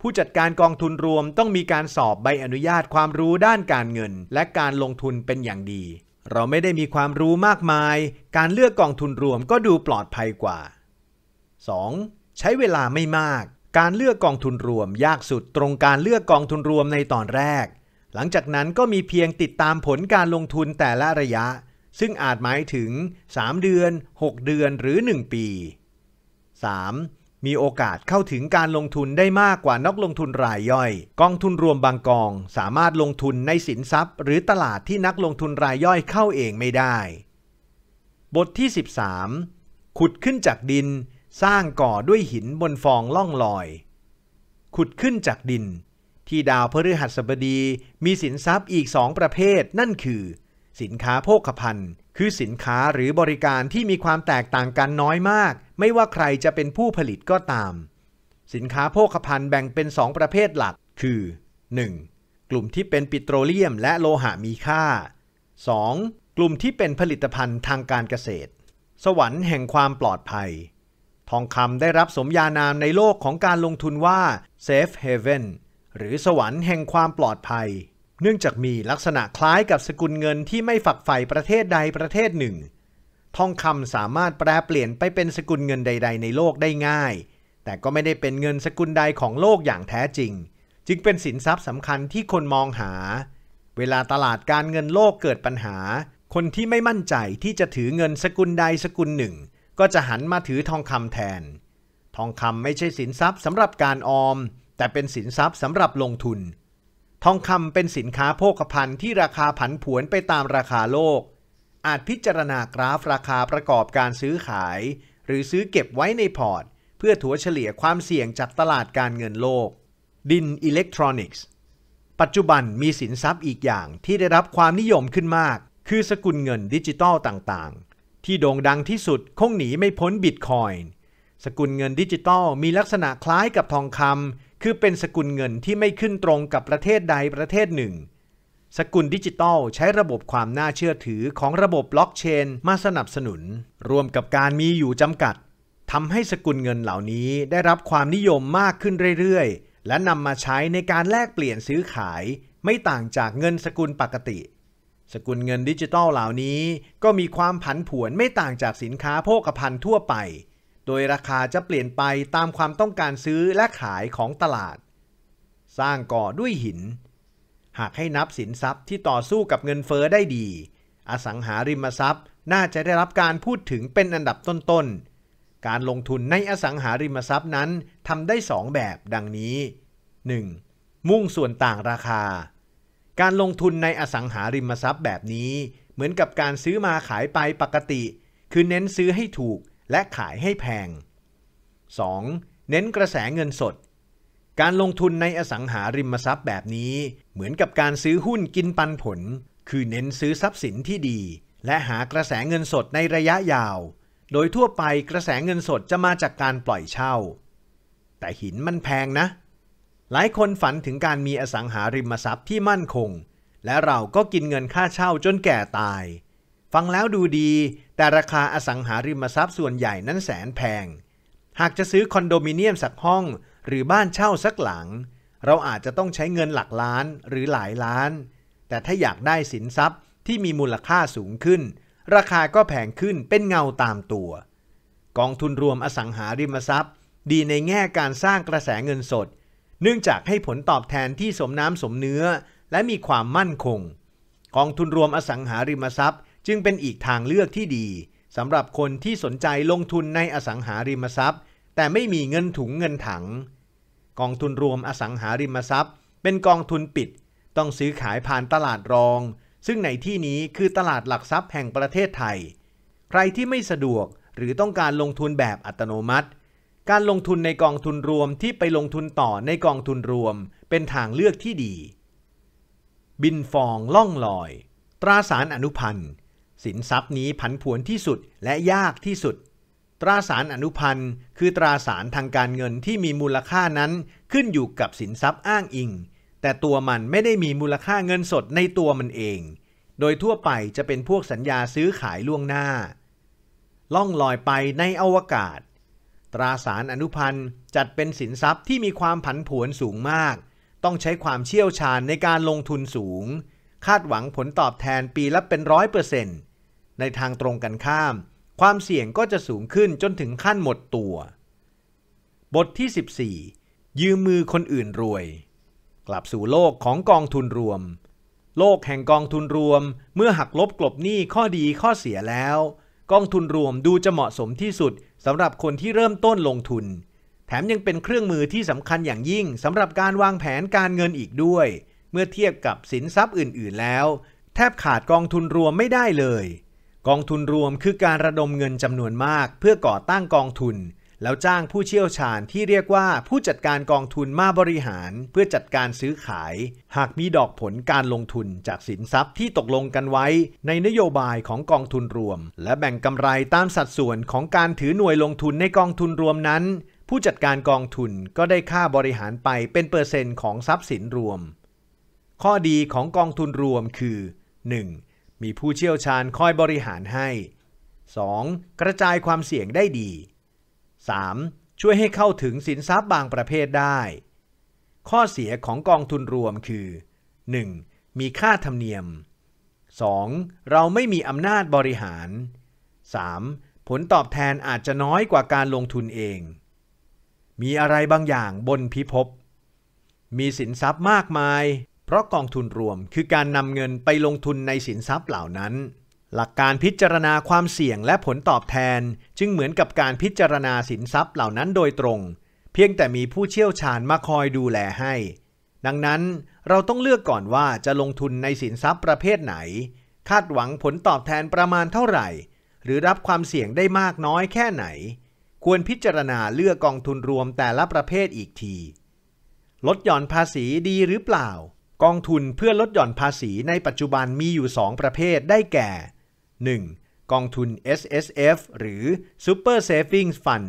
ผู้จัดการกองทุนรวมต้องมีการสอบใบอนุญาตความรู้ด้านการเงิน และการลงทุนเป็นอย่างดี เราไม่ได้มีความรู้มากมาย การเลือกกองทุนรวมก็ดูปลอดภัยกว่า 2. ใช้เวลาไม่มาก การเลือกกองทุนรวมยากสุดตรงการเลือกกองทุนรวมในตอนแรกหลังจากนั้นก็มีเพียงติดตามผลการลงทุนแต่ละระยะ ซึ่งอาจหมายถึง 3 เดือน 6 เดือนหรือ 1 ปี 3. มีโอกาสเข้าถึงการลงทุนได้มากกว่านักลงทุนรายย่อย กองทุนรวมบางกองสามารถลงทุนในสินทรัพย์ หรือตลาดที่นักลงทุนรายย่อยเข้าเองไม่ได้ บทที่ 13 ขุดขึ้นจากดิน สร้างก่อด้วยหินบนฟองล่องลอย ขุดขึ้นจากดินที่ดาวพฤหัสบดีมีสินทรัพย์อีกสองประเภท นั่นคือ สินค้าโภคภัณฑ์ คือสินค้าหรือบริการที่มีความแตกต่างกันน้อยมาก ไม่ว่าใครจะเป็นผู้ผลิตก็ตาม สินค้าโภคภัณฑ์แบ่งเป็น2ประเภทหลัก คือ 1. กลุ่มที่เป็นปิโตรเลียม และโลหะมีค่า 2. กลุ่มที่เป็นผลิตภัณฑ์ทางการเกษตร สวรรค์แห่งความปลอดภัย ทองคำได้รับสมญานามในโลกของการลงทุนว่า safe haven หรือสวรรค์แห่งความปลอดภัย เนื่องจากมีลักษณะคล้ายกับสกุลเงินที่ไม่ฝักใฝ่ประเทศใดประเทศหนึ่ง ทองคำสามารถแปลเปลี่ยนไปเป็นสกุลเงินใด ๆ ในโลกได้ง่าย แต่ก็ไม่ได้เป็นเงินสกุลใดของโลกอย่างแท้จริง จึงเป็นสินทรัพย์สำคัญที่คนมองหา เวลาตลาดการเงินโลกเกิดปัญหา คนที่ไม่มั่นใจที่จะถือเงินสกุลใดสกุลหนึ่ง ก็จะหันมาถือทองคำแทน ทองคำไม่ใช่สินทรัพย์สำหรับการออมแต่เป็นสินทรัพย์สำหรับลงทุน ทองคำเป็นสินค้าโภคภัณฑ์ที่ราคาผันผวนไปตามราคาโลก อาจพิจารณากราฟราคาประกอบการซื้อขาย หรือซื้อเก็บไว้ในพอร์ต เพื่อถัวเฉลี่ยความเสี่ยงจากตลาดการเงินโลก ดินอิเล็กทรอนิกส์ ปัจจุบันมีสินทรัพย์อีกอย่างที่ได้รับความนิยมขึ้นมาก คือสกุลเงินดิจิตอลต่างๆ ที่โด่งดังที่สุดคงหนีไม่พ้นบิตคอยน์ สกุลเงินดิจิตอลมีลักษณะคล้ายกับทองคำคือเป็นสกุลเงินที่ไม่ขึ้นตรงกับประเทศใดประเทศหนึ่ง สกุลดิจิตอลใช้ระบบความน่าเชื่อถือของระบบบล็อกเชนมาสนับสนุน รวมกับการมีอยู่จำกัด ทำให้สกุลเงินเหล่านี้ได้รับความนิยมมากขึ้นเรื่อยๆ และนำมาใช้ในการแลกเปลี่ยนซื้อขาย ไม่ต่างจากเงินสกุลปกติ สกุลเงินดิจิตอลเหล่านี้ก็มีความผันผวนไม่ต่างจากสินค้าโภคภัณฑ์ทั่วไปโดยราคาจะเปลี่ยนไปตามความต้องการซื้อและขายของตลาด สร้างก่อด้วยหิน หากให้นับสินทรัพย์ที่ต่อสู้กับเงินเฟอ้อได้ดี อสังหาริมทรัพย์น่าจะได้รับการพูดถึงเป็นอันดับต้นๆ การลงทุนในอสังหาริมทรัพย์นั้นทำได้สองแบบดังนี้ 1. มุ่งส่วนต่างราคา การลงทุนในอสังหาริมทรัพย์แบบนี้ เหมือนกับการซื้อมาขายไปปกติ คือเน้นซื้อให้ถูกและขายให้แพง 2. เน้นกระแสเงินสด การลงทุนในอสังหาริมทรัพย์แบบนี้ เหมือนกับการซื้อหุ้นกินปันผล คือเน้นซื้อทรัพย์สินที่ดี และหากระแสเงินสดในระยะยาว โดยทั่วไปกระแสเงินสดจะมาจากการปล่อยเช่า แต่หินมันแพงนะ หลายคนฝันถึงการมีอสังหาริมทรัพย์ที่มั่นคง และเราก็กินเงินค่าเช่าจนแก่ตายฟังแล้วดูดี แต่ราคาอสังหาริมทรัพย์ส่วนใหญ่นั้นแสนแพง หากจะซื้อคอนโดมิเนียมสักห้อง หรือบ้านเช่าสักหลัง เราอาจจะต้องใช้เงินหลักล้านหรือหลายล้าน แต่ถ้าอยากได้สินทรัพย์ที่มีมูลค่าสูงขึ้น ราคาก็แพงขึ้นเป็นเงาตามตัว กองทุนรวมอสังหาริมทรัพย์ ดีในแง่การสร้างกระแสเงินสด เนื่องจากให้ผลตอบแทนที่สมน้ำสมเนื้อและมีความมั่นคง กองทุนรวมอสังหาริมทรัพย์จึงเป็นอีกทางเลือกที่ดีสำหรับคนที่สนใจลงทุนในอสังหาริมทรัพย์ แต่ไม่มีเงินถุงเงินถัง กองทุนรวมอสังหาริมทรัพย์ เป็นกองทุนปิด ต้องซื้อขายผ่านตลาดรอง ซึ่งในที่นี้คือตลาดหลักทรัพย์แห่งประเทศไทย ใครที่ไม่สะดวกหรือต้องการลงทุนแบบอัตโนมัติ การลงทุนในกองทุนรวมที่ไปลงทุนต่อในกองทุนรวม เป็นทางเลือกที่ดี บินฟองล่องลอย ตราสารอนุพันธ์สินทรัพย์นี้ผันผวนที่สุดและยากที่สุด ตราสารอนุพันธ์ คือตราสารทางการเงินที่มีมูลค่านั้นขึ้นอยู่กับสินทรัพย์อ้างอิง แต่ตัวมันไม่ได้มีมูลค่าเงินสดในตัวมันเอง โดยทั่วไปจะเป็นพวกสัญญาซื้อขายล่วงหน้า ล่องลอยไปในอวกาศ ตราสารอนุพันธ์จัดเป็นสินทรัพย์ที่มีความผันผวนสูงมาก ต้องใช้ความเชี่ยวชาญในการลงทุนสูง คาดหวังผลตอบแทนปีละเป็นร้อยเปอร์เซ็นต์ในทางตรงกันข้าม ความเสี่ยงก็จะสูงขึ้นจนถึงขั้นหมดตัว บทที่ 14 ยืมมือคนอื่นรวย กลับสู่โลกของกองทุนรวม โลกแห่งกองทุนรวม เมื่อหักลบกลบหนี้ข้อดีข้อเสียแล้ว กองทุนรวมดูจะเหมาะสมที่สุดสำหรับคนที่เริ่มต้นลงทุน แถมยังเป็นเครื่องมือที่สำคัญอย่างยิ่งสำหรับการวางแผนการเงินอีกด้วย เมื่อเทียบกับสินทรัพย์อื่นๆแล้ว แทบขาดกองทุนรวมไม่ได้เลยกองทุนรวมคือการระดมเงินจำนวนมาก เพื่อก่อตั้งกองทุน แล้วจ้างผู้เชี่ยวชาญที่เรียกว่า ผู้จัดการกองทุนมาบริหารเพื่อจัดการซื้อขาย หากมีดอกผลการลงทุนจากสินทรัพย์ที่ตกลงกันไว้ ในนโยบายของกองทุนรวม และแบ่งกำไรตามสัดส่วนของการถือหน่วยลงทุนในกองทุนรวมนั้น ผู้จัดการกองทุนก็ได้ค่าบริหารไปเป็นเปอร์เซ็นต์ของทรัพย์สินรวม ข้อดีของกองทุนรวมคือ 1. มีผู้เชี่ยวชาญคอยบริหารให้ 2. กระจายความเสี่ยงได้ดี 3. ช่วยให้เข้าถึงสินทรัพย์บางประเภทได้ ข้อเสียของกองทุนรวมคือ 1. มีค่าธรรมเนียม 2. เราไม่มีอำนาจบริหาร 3. ผลตอบแทนอาจจะน้อยกว่าการลงทุนเอง มีอะไรบางอย่างบนพิภพ มีสินทรัพย์มากมายเพราะกองทุนรวมคือการนำเงินไปลงทุนในสินทรัพย์เหล่านั้น หลักการพิจารณาความเสี่ยงและผลตอบแทน จึงเหมือนกับการพิจารณาสินทรัพย์เหล่านั้นโดยตรง เพียงแต่มีผู้เชี่ยวชาญมาคอยดูแลให้ ดังนั้นเราต้องเลือกก่อนว่าจะลงทุนในสินทรัพย์ประเภทไหน คาดหวังผลตอบแทนประมาณเท่าไหร่ หรือรับความเสี่ยงได้มากน้อยแค่ไหน ควรพิจารณาเลือกกองทุนรวมแต่ละประเภทอีกที ลดหย่อนภาษีดีหรือเปล่ากองทุนเพื่อลดหย่อนภาษีในปัจจุบันมีอยู่ 2 ประเภทได้แก่ 1. กองทุน S S F หรือ Super Savings Fund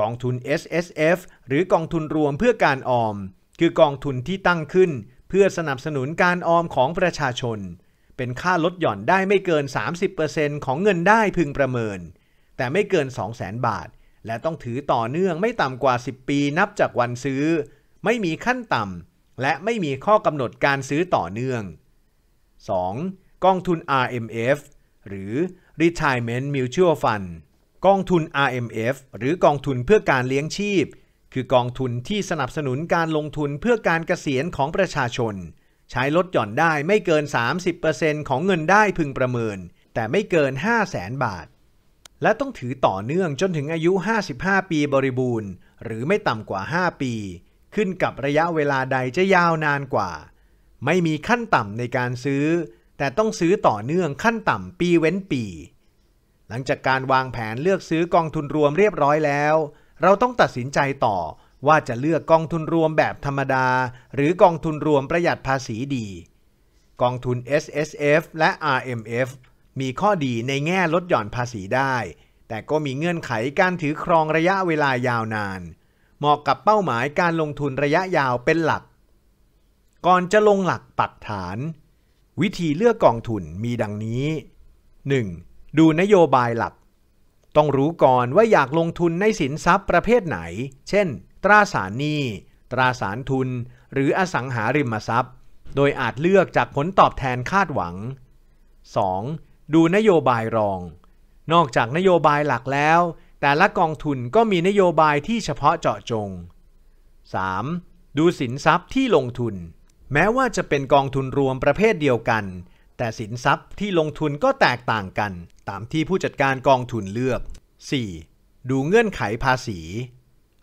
กองทุน S S F หรือกองทุนรวมเพื่อการออม คือกองทุนที่ตั้งขึ้นเพื่อสนับสนุนการออมของประชาชน เป็นค่าลดหย่อนได้ไม่เกิน 30%ของเงินได้พึงประเมิน แต่ไม่เกิน 200,000 บาท และต้องถือต่อเนื่องไม่ต่ำกว่า 10 ปีนับจากวันซื้อ ไม่มีขั้นต่ำและไม่มีข้อกำหนดการซื้อต่อเนื่อง 2. กองทุน RMF หรือ Retirement Mutual Fund กองทุน RMF หรือกองทุนเพื่อการเลี้ยงชีพ คือกองทุนที่สนับสนุนการลงทุนเพื่อการเกษียณของประชาชน ใช้ลดหย่อนได้ไม่เกิน 30%ของเงินได้พึงประเมิน แต่ไม่เกิน 5 0 0แสนบาท และต้องถือต่อเนื่องจนถึงอายุ 55 ปีบริบูรณ์ หรือไม่ต่ำกว่า 5 ปีขึ้นกับระยะเวลาใดจะยาวนานกว่า ไม่มีขั้นต่ำในการซื้อ แต่ต้องซื้อต่อเนื่องขั้นต่ำปีเว้นปี หลังจากการวางแผนเลือกซื้อกองทุนรวมเรียบร้อยแล้ว เราต้องตัดสินใจต่อว่าจะเลือกกองทุนรวมแบบธรรมดา หรือกองทุนรวมประหยัดภาษีดี กองทุน S S F และ R M F มีข้อดีในแง่ลดหย่อนภาษีได้ แต่ก็มีเงื่อนไขการถือครองระยะเวลายาวนานเหมาะกับเป้าหมายการลงทุนระยะยาวเป็นหลัก ก่อนจะลงหลักปักฐาน วิธีเลือกกองทุนมีดังนี้ 1. ดูนโยบายหลัก ต้องรู้ก่อนว่าอยากลงทุนในสินทรัพย์ประเภทไหน เช่น ตราสารหนี้ ตราสารทุน หรืออสังหาริมทรัพย์ โดยอาจเลือกจากผลตอบแทนคาดหวัง 2. ดูนโยบายรอง นอกจากนโยบายหลักแล้วแต่ละกองทุนก็มีนโยบายที่เฉพาะเจาะจง 3. ดูสินทรัพย์ที่ลงทุน แม้ว่าจะเป็นกองทุนรวมประเภทเดียวกัน แต่สินทรัพย์ที่ลงทุนก็แตกต่างกัน ตามที่ผู้จัดการกองทุนเลือก 4. ดูเงื่อนไขภาษี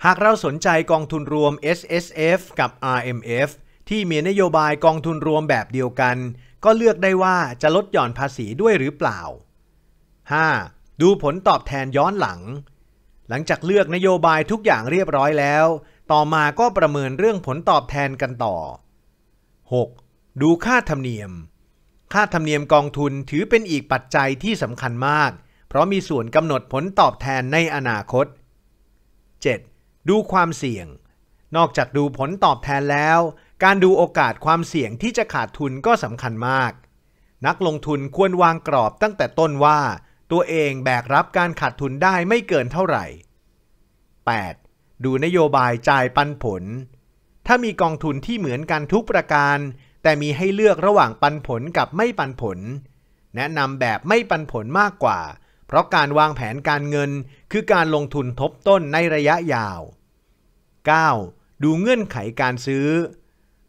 หากเราสนใจกองทุนรวม S S F กับ R M F ที่มีนโยบายกองทุนรวมแบบเดียวกัน ก็เลือกได้ว่าจะลดหย่อนภาษีด้วยหรือเปล่า 5. ดูผลตอบแทนย้อนหลังหลังจากเลือกนโยบายทุกอย่างเรียบร้อยแล้ว ต่อมาก็ประเมินเรื่องผลตอบแทนกันต่อ 6. ดูค่าธรรมเนียม ค่าธรรมเนียมกองทุนถือเป็นอีกปัจจัยที่สำคัญมาก เพราะมีส่วนกำหนดผลตอบแทนในอนาคต 7. ดูความเสี่ยง นอกจากดูผลตอบแทนแล้ว การดูโอกาสความเสี่ยงที่จะขาดทุนก็สำคัญมาก นักลงทุนควรวางกรอบตั้งแต่ต้นว่าตัวเองแบกรับการขาดทุนได้ไม่เกินเท่าไหร่ 8. ดูนโยบายจ่ายปันผล ถ้ามีกองทุนที่เหมือนกันทุกประการ แต่มีให้เลือกระหว่างปันผลกับไม่ปันผล แนะนำแบบไม่ปันผลมากกว่า เพราะการวางแผนการเงิน คือการลงทุนทบต้นในระยะยาว 9. ดูเงื่อนไขการซื้อ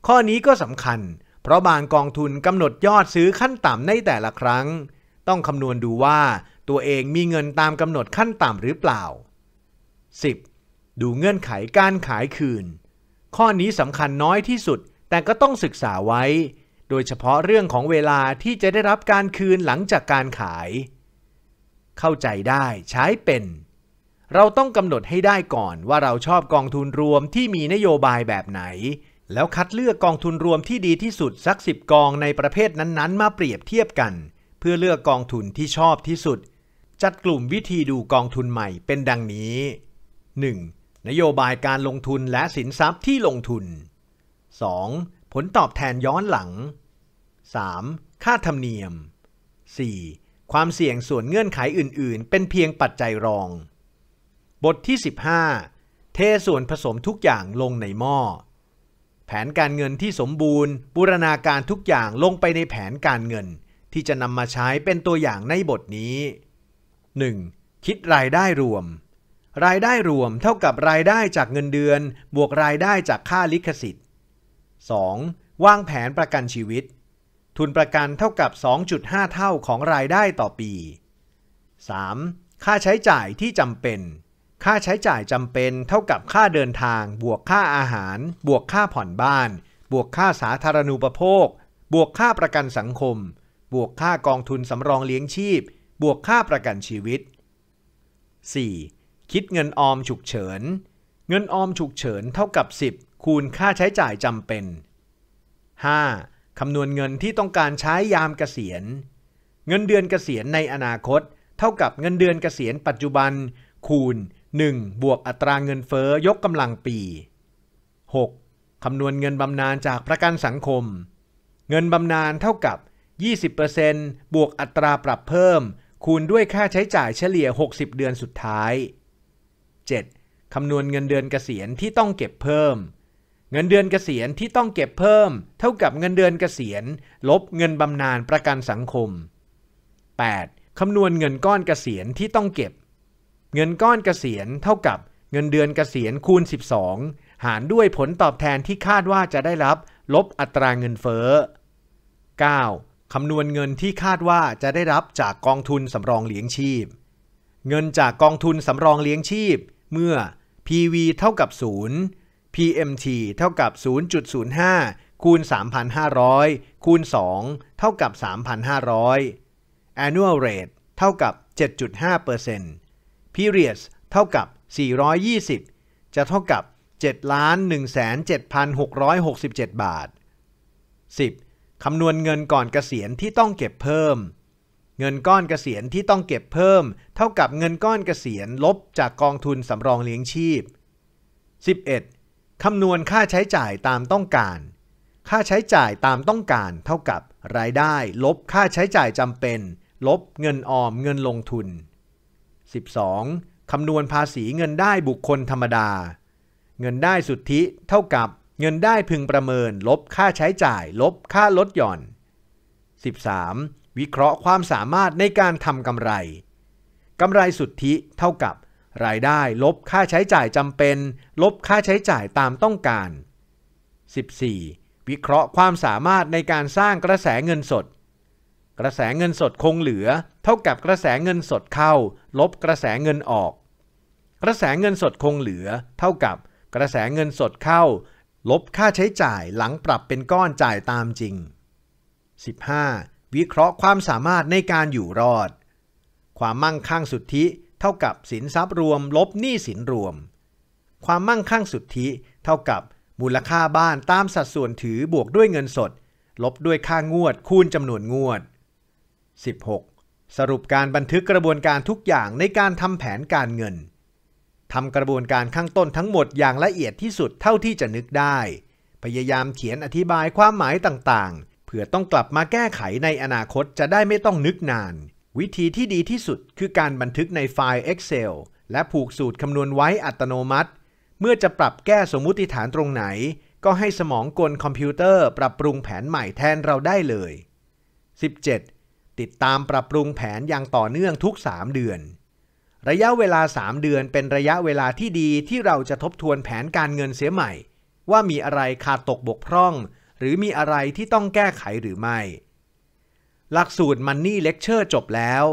ข้อนี้ก็สำคัญ เพราะบางกองทุนกำหนดยอดซื้อขั้นต่ำในแต่ละครั้ง ต้องคำนวณดูว่าตัวเองมีเงินตามกำหนดขั้นต่ำหรือเปล่า 10. ดูเงื่อนไขการขายคืน ข้อนี้สำคัญน้อยที่สุดแต่ก็ต้องศึกษาไว้ โดยเฉพาะเรื่องของเวลาที่จะได้รับการคืนหลังจากการขาย เข้าใจได้ใช้เป็น เราต้องกำหนดให้ได้ก่อนว่าเราชอบกองทุนรวมที่มีนโยบายแบบไหน แล้วคัดเลือกกองทุนรวมที่ดีที่สุดสักสิบกองในประเภทนั้นๆมาเปรียบเทียบกัน เพื่อเลือกกองทุนที่ชอบที่สุดจัดกลุ่มวิธีดูกองทุนใหม่เป็นดังนี้ 1. นโยบายการลงทุนและสินทรัพย์ที่ลงทุน 2. ผลตอบแทนย้อนหลัง 3. ค่าธรรมเนียม 4. ความเสี่ยงส่วนเงื่อนไขอื่น ๆ เป็นเพียงปัจจัยรอง บทที่ 15 เทส่วนผสมทุกอย่างลงในหม้อ แผนการเงินที่สมบูรณ์บูรณาการทุกอย่างลงไปในแผนการเงินที่จะนำมาใช้เป็นตัวอย่างในบทนี้ 1. คิดรายได้รวม รายได้รวมเท่ากับรายได้จากเงินเดือน บวกรายได้จากค่าลิขสิทธิ์ 2. วางแผนประกันชีวิต ทุนประกันเท่ากับ 2.5 เท่าของรายได้ต่อปี 3. ค่าใช้จ่ายที่จำเป็น ค่าใช้จ่ายจำเป็น เท่ากับค่าเดินทาง บวกค่าอาหาร บวกค่าผ่อนบ้าน บวกค่าสาธารณูปโภค บวกค่าประกันสังคม บวกค่ากองทุนสำรองเลี้ยงชีพบวกค่าประกันชีวิต 4. คิดเงินออมฉุกเฉิน เงินออมฉุกเฉินเท่ากับ 10 คูณค่าใช้จ่ายจำเป็น 5. คำนวณเงินที่ต้องการใช้ยามเกษียณ เงินเดือนเกษียณในอนาคต เท่ากับเงินเดือนเกษียณปัจจุบัน คูณ 1 บวกอัตราเงินเฟอ้อยกกำลังปี 6. คำนวณเงินบำนาญจากประกันสังคม เงินบำนาญเท่ากับ 20%บวกอัตราปรับเพิ่มคูณด้วยค่าใช้จ่ายเฉลี่ย 60 เดือนสุดท้าย 7. คำนวณเงินเดือนเกษียณที่ต้องเก็บเพิ่ม เงินเดือนเกษียณที่ต้องเก็บเพิ่ม เท่ากับเงินเดือนเกษียณลบเงินบำนาญประกันสังคม 8. คำนวณเงินก้อนเกษียณที่ต้องเก็บ เงินก้อนเกษียณเท่ากับ เงินเดือนเกษียณคูณ 12 หารด้วยผลตอบแทนที่คาดว่าจะได้รับ ลบอัตราเงินเฟ้อ 9. คำนวณเงินที่คาดว่าจะได้รับจากกองทุนสำรองเลี้ยงชีพ เงินจากกองทุนสำรองเลี้ยงชีพ เมื่อ PV เท่ากับ 0 PMT เท่ากับ 0.05 คูณ 3,500 คูณ 2 เท่ากับ 3,500 Annual Rate เท่ากับ 7.5% Periods เท่ากับ 420 จะเท่ากับ 7,1,7,667 บาท10คำนวณเงินก่อนเกษียณที่ต้องเก็บเพิ่ม เงินก้อนเกษียณที่ต้องเก็บเพิ่ม เท่ากับเงินก้อนเกษียณลบจากกองทุนสำรองเลี้ยงชีพ 11. คำนวณค่าใช้จ่ายตามต้องการ ค่าใช้จ่ายตามต้องการ เท่ากับ รายได้ ลบค่าใช้จ่ายจำเป็น ลบเงินออมเงินลงทุน 12. คำนวณภาษีเงินได้บุคคลธรรมดา เงินได้สุทธิ เท่ากับเงินได้พึงประเมินลบค่าใช้จ่าย ลบค่าลดหย่อน 13. วิเคราะห์ความสามารถในการทำกำไรกำไรสุทธิ เท่ากับ รายได้ลบค่าใช้จ่ายจำเป็น ลบค่าใช้จ่ายตามต้องการ 14. วิเคราะห์ความสามารถในการสร้างกระแสเงินสด กระแสเงินสดคงเหลือ เท่ากับกระแสเงินสดเข้า ลบกระแสเงินออก กระแสเงินสดคงเหลือ เท่ากับ กระแสเงินสดเข้าลบค่าใช้จ่ายหลังปรับเป็นก้อนจ่ายตามจริง 15. วิเคราะห์ความสามารถในการอยู่รอด ความมั่งคั่งสุทธิเท่ากับสินทรัพย์รวม ลบหนี้สินรวม ความมั่งคั่งสุทธิเท่ากับมูลค่าบ้านตามสัดส่วนถือบวกด้วยเงินสด ลบด้วยค่างวด คูณจำนวนงวด 16. สรุปการบันทึกกระบวนการทุกอย่างในการทำแผนการเงินทำกระบวนการข้างต้นทั้งหมดอย่างละเอียดที่สุดเท่าที่จะนึกได้ พยายามเขียนอธิบายความหมายต่างๆ เพื่อต้องกลับมาแก้ไขในอนาคตจะได้ไม่ต้องนึกนาน วิธีที่ดีที่สุดคือการบันทึกในไฟล์ Excel และผูกสูตรคำนวณไว้อัตโนมัติ เมื่อจะปรับแก้สมมุติฐานตรงไหน ก็ให้สมองกลคอมพิวเตอร์ปรับปรุงแผนใหม่แทนเราได้เลย 17. ติดตามปรับปรุงแผนอย่างต่อเนื่องทุก 3 เดือนระยะเวลา 3 เดือนเป็นระยะเวลาที่ดีที่เราจะทบทวนแผนการเงินเสียใหม่ ว่ามีอะไรขาดตกบกพร่อง หรือมีอะไรที่ต้องแก้ไขหรือไม่ หลักสูตร Money Lecture จบแล้ว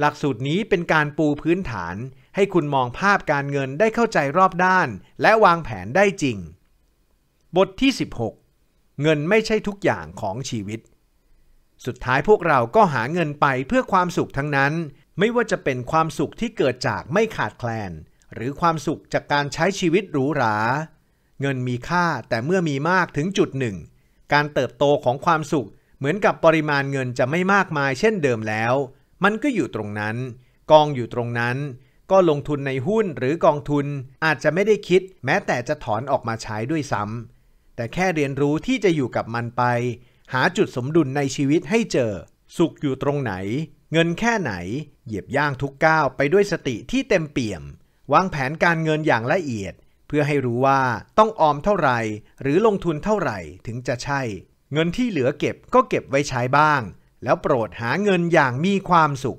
หลักสูตรนี้เป็นการปูพื้นฐาน ให้คุณมองภาพการเงินได้เข้าใจรอบด้าน และวางแผนได้จริง บทที่ 16 เงินไม่ใช่ทุกอย่างของชีวิต สุดท้ายพวกเราก็หาเงินไปเพื่อความสุขทั้งนั้นไม่ว่าจะเป็นความสุขที่เกิดจากไม่ขาดแคลน หรือความสุขจากการใช้ชีวิตหรูหราเงินมีค่าแต่เมื่อมีมากถึงจุดหนึ่ง การเติบโตของความสุขเหมือนกับปริมาณเงินจะไม่มากมายเช่นเดิมแล้ว มันก็อยู่ตรงนั้น กองอยู่ตรงนั้น ก็ลงทุนในหุ้นหรือกองทุนอาจจะไม่ได้คิด แม้แต่จะถอนออกมาใช้ด้วยซ้ำแต่แค่เรียนรู้ที่จะอยู่กับมันไป หาจุดสมดุลในชีวิตให้เจอ สุขอยู่ตรงไหนเงินแค่ไหน เหยียบย่างทุกก้าวไปด้วยสติที่เต็มเปี่ยม วางแผนการเงินอย่างละเอียด เพื่อให้รู้ว่าต้องออมเท่าไหร่หรือลงทุนเท่าไหร่ถึงจะใช่ เงินที่เหลือเก็บก็เก็บไว้ใช้บ้าง แล้วโปรดหาเงินอย่างมีความสุข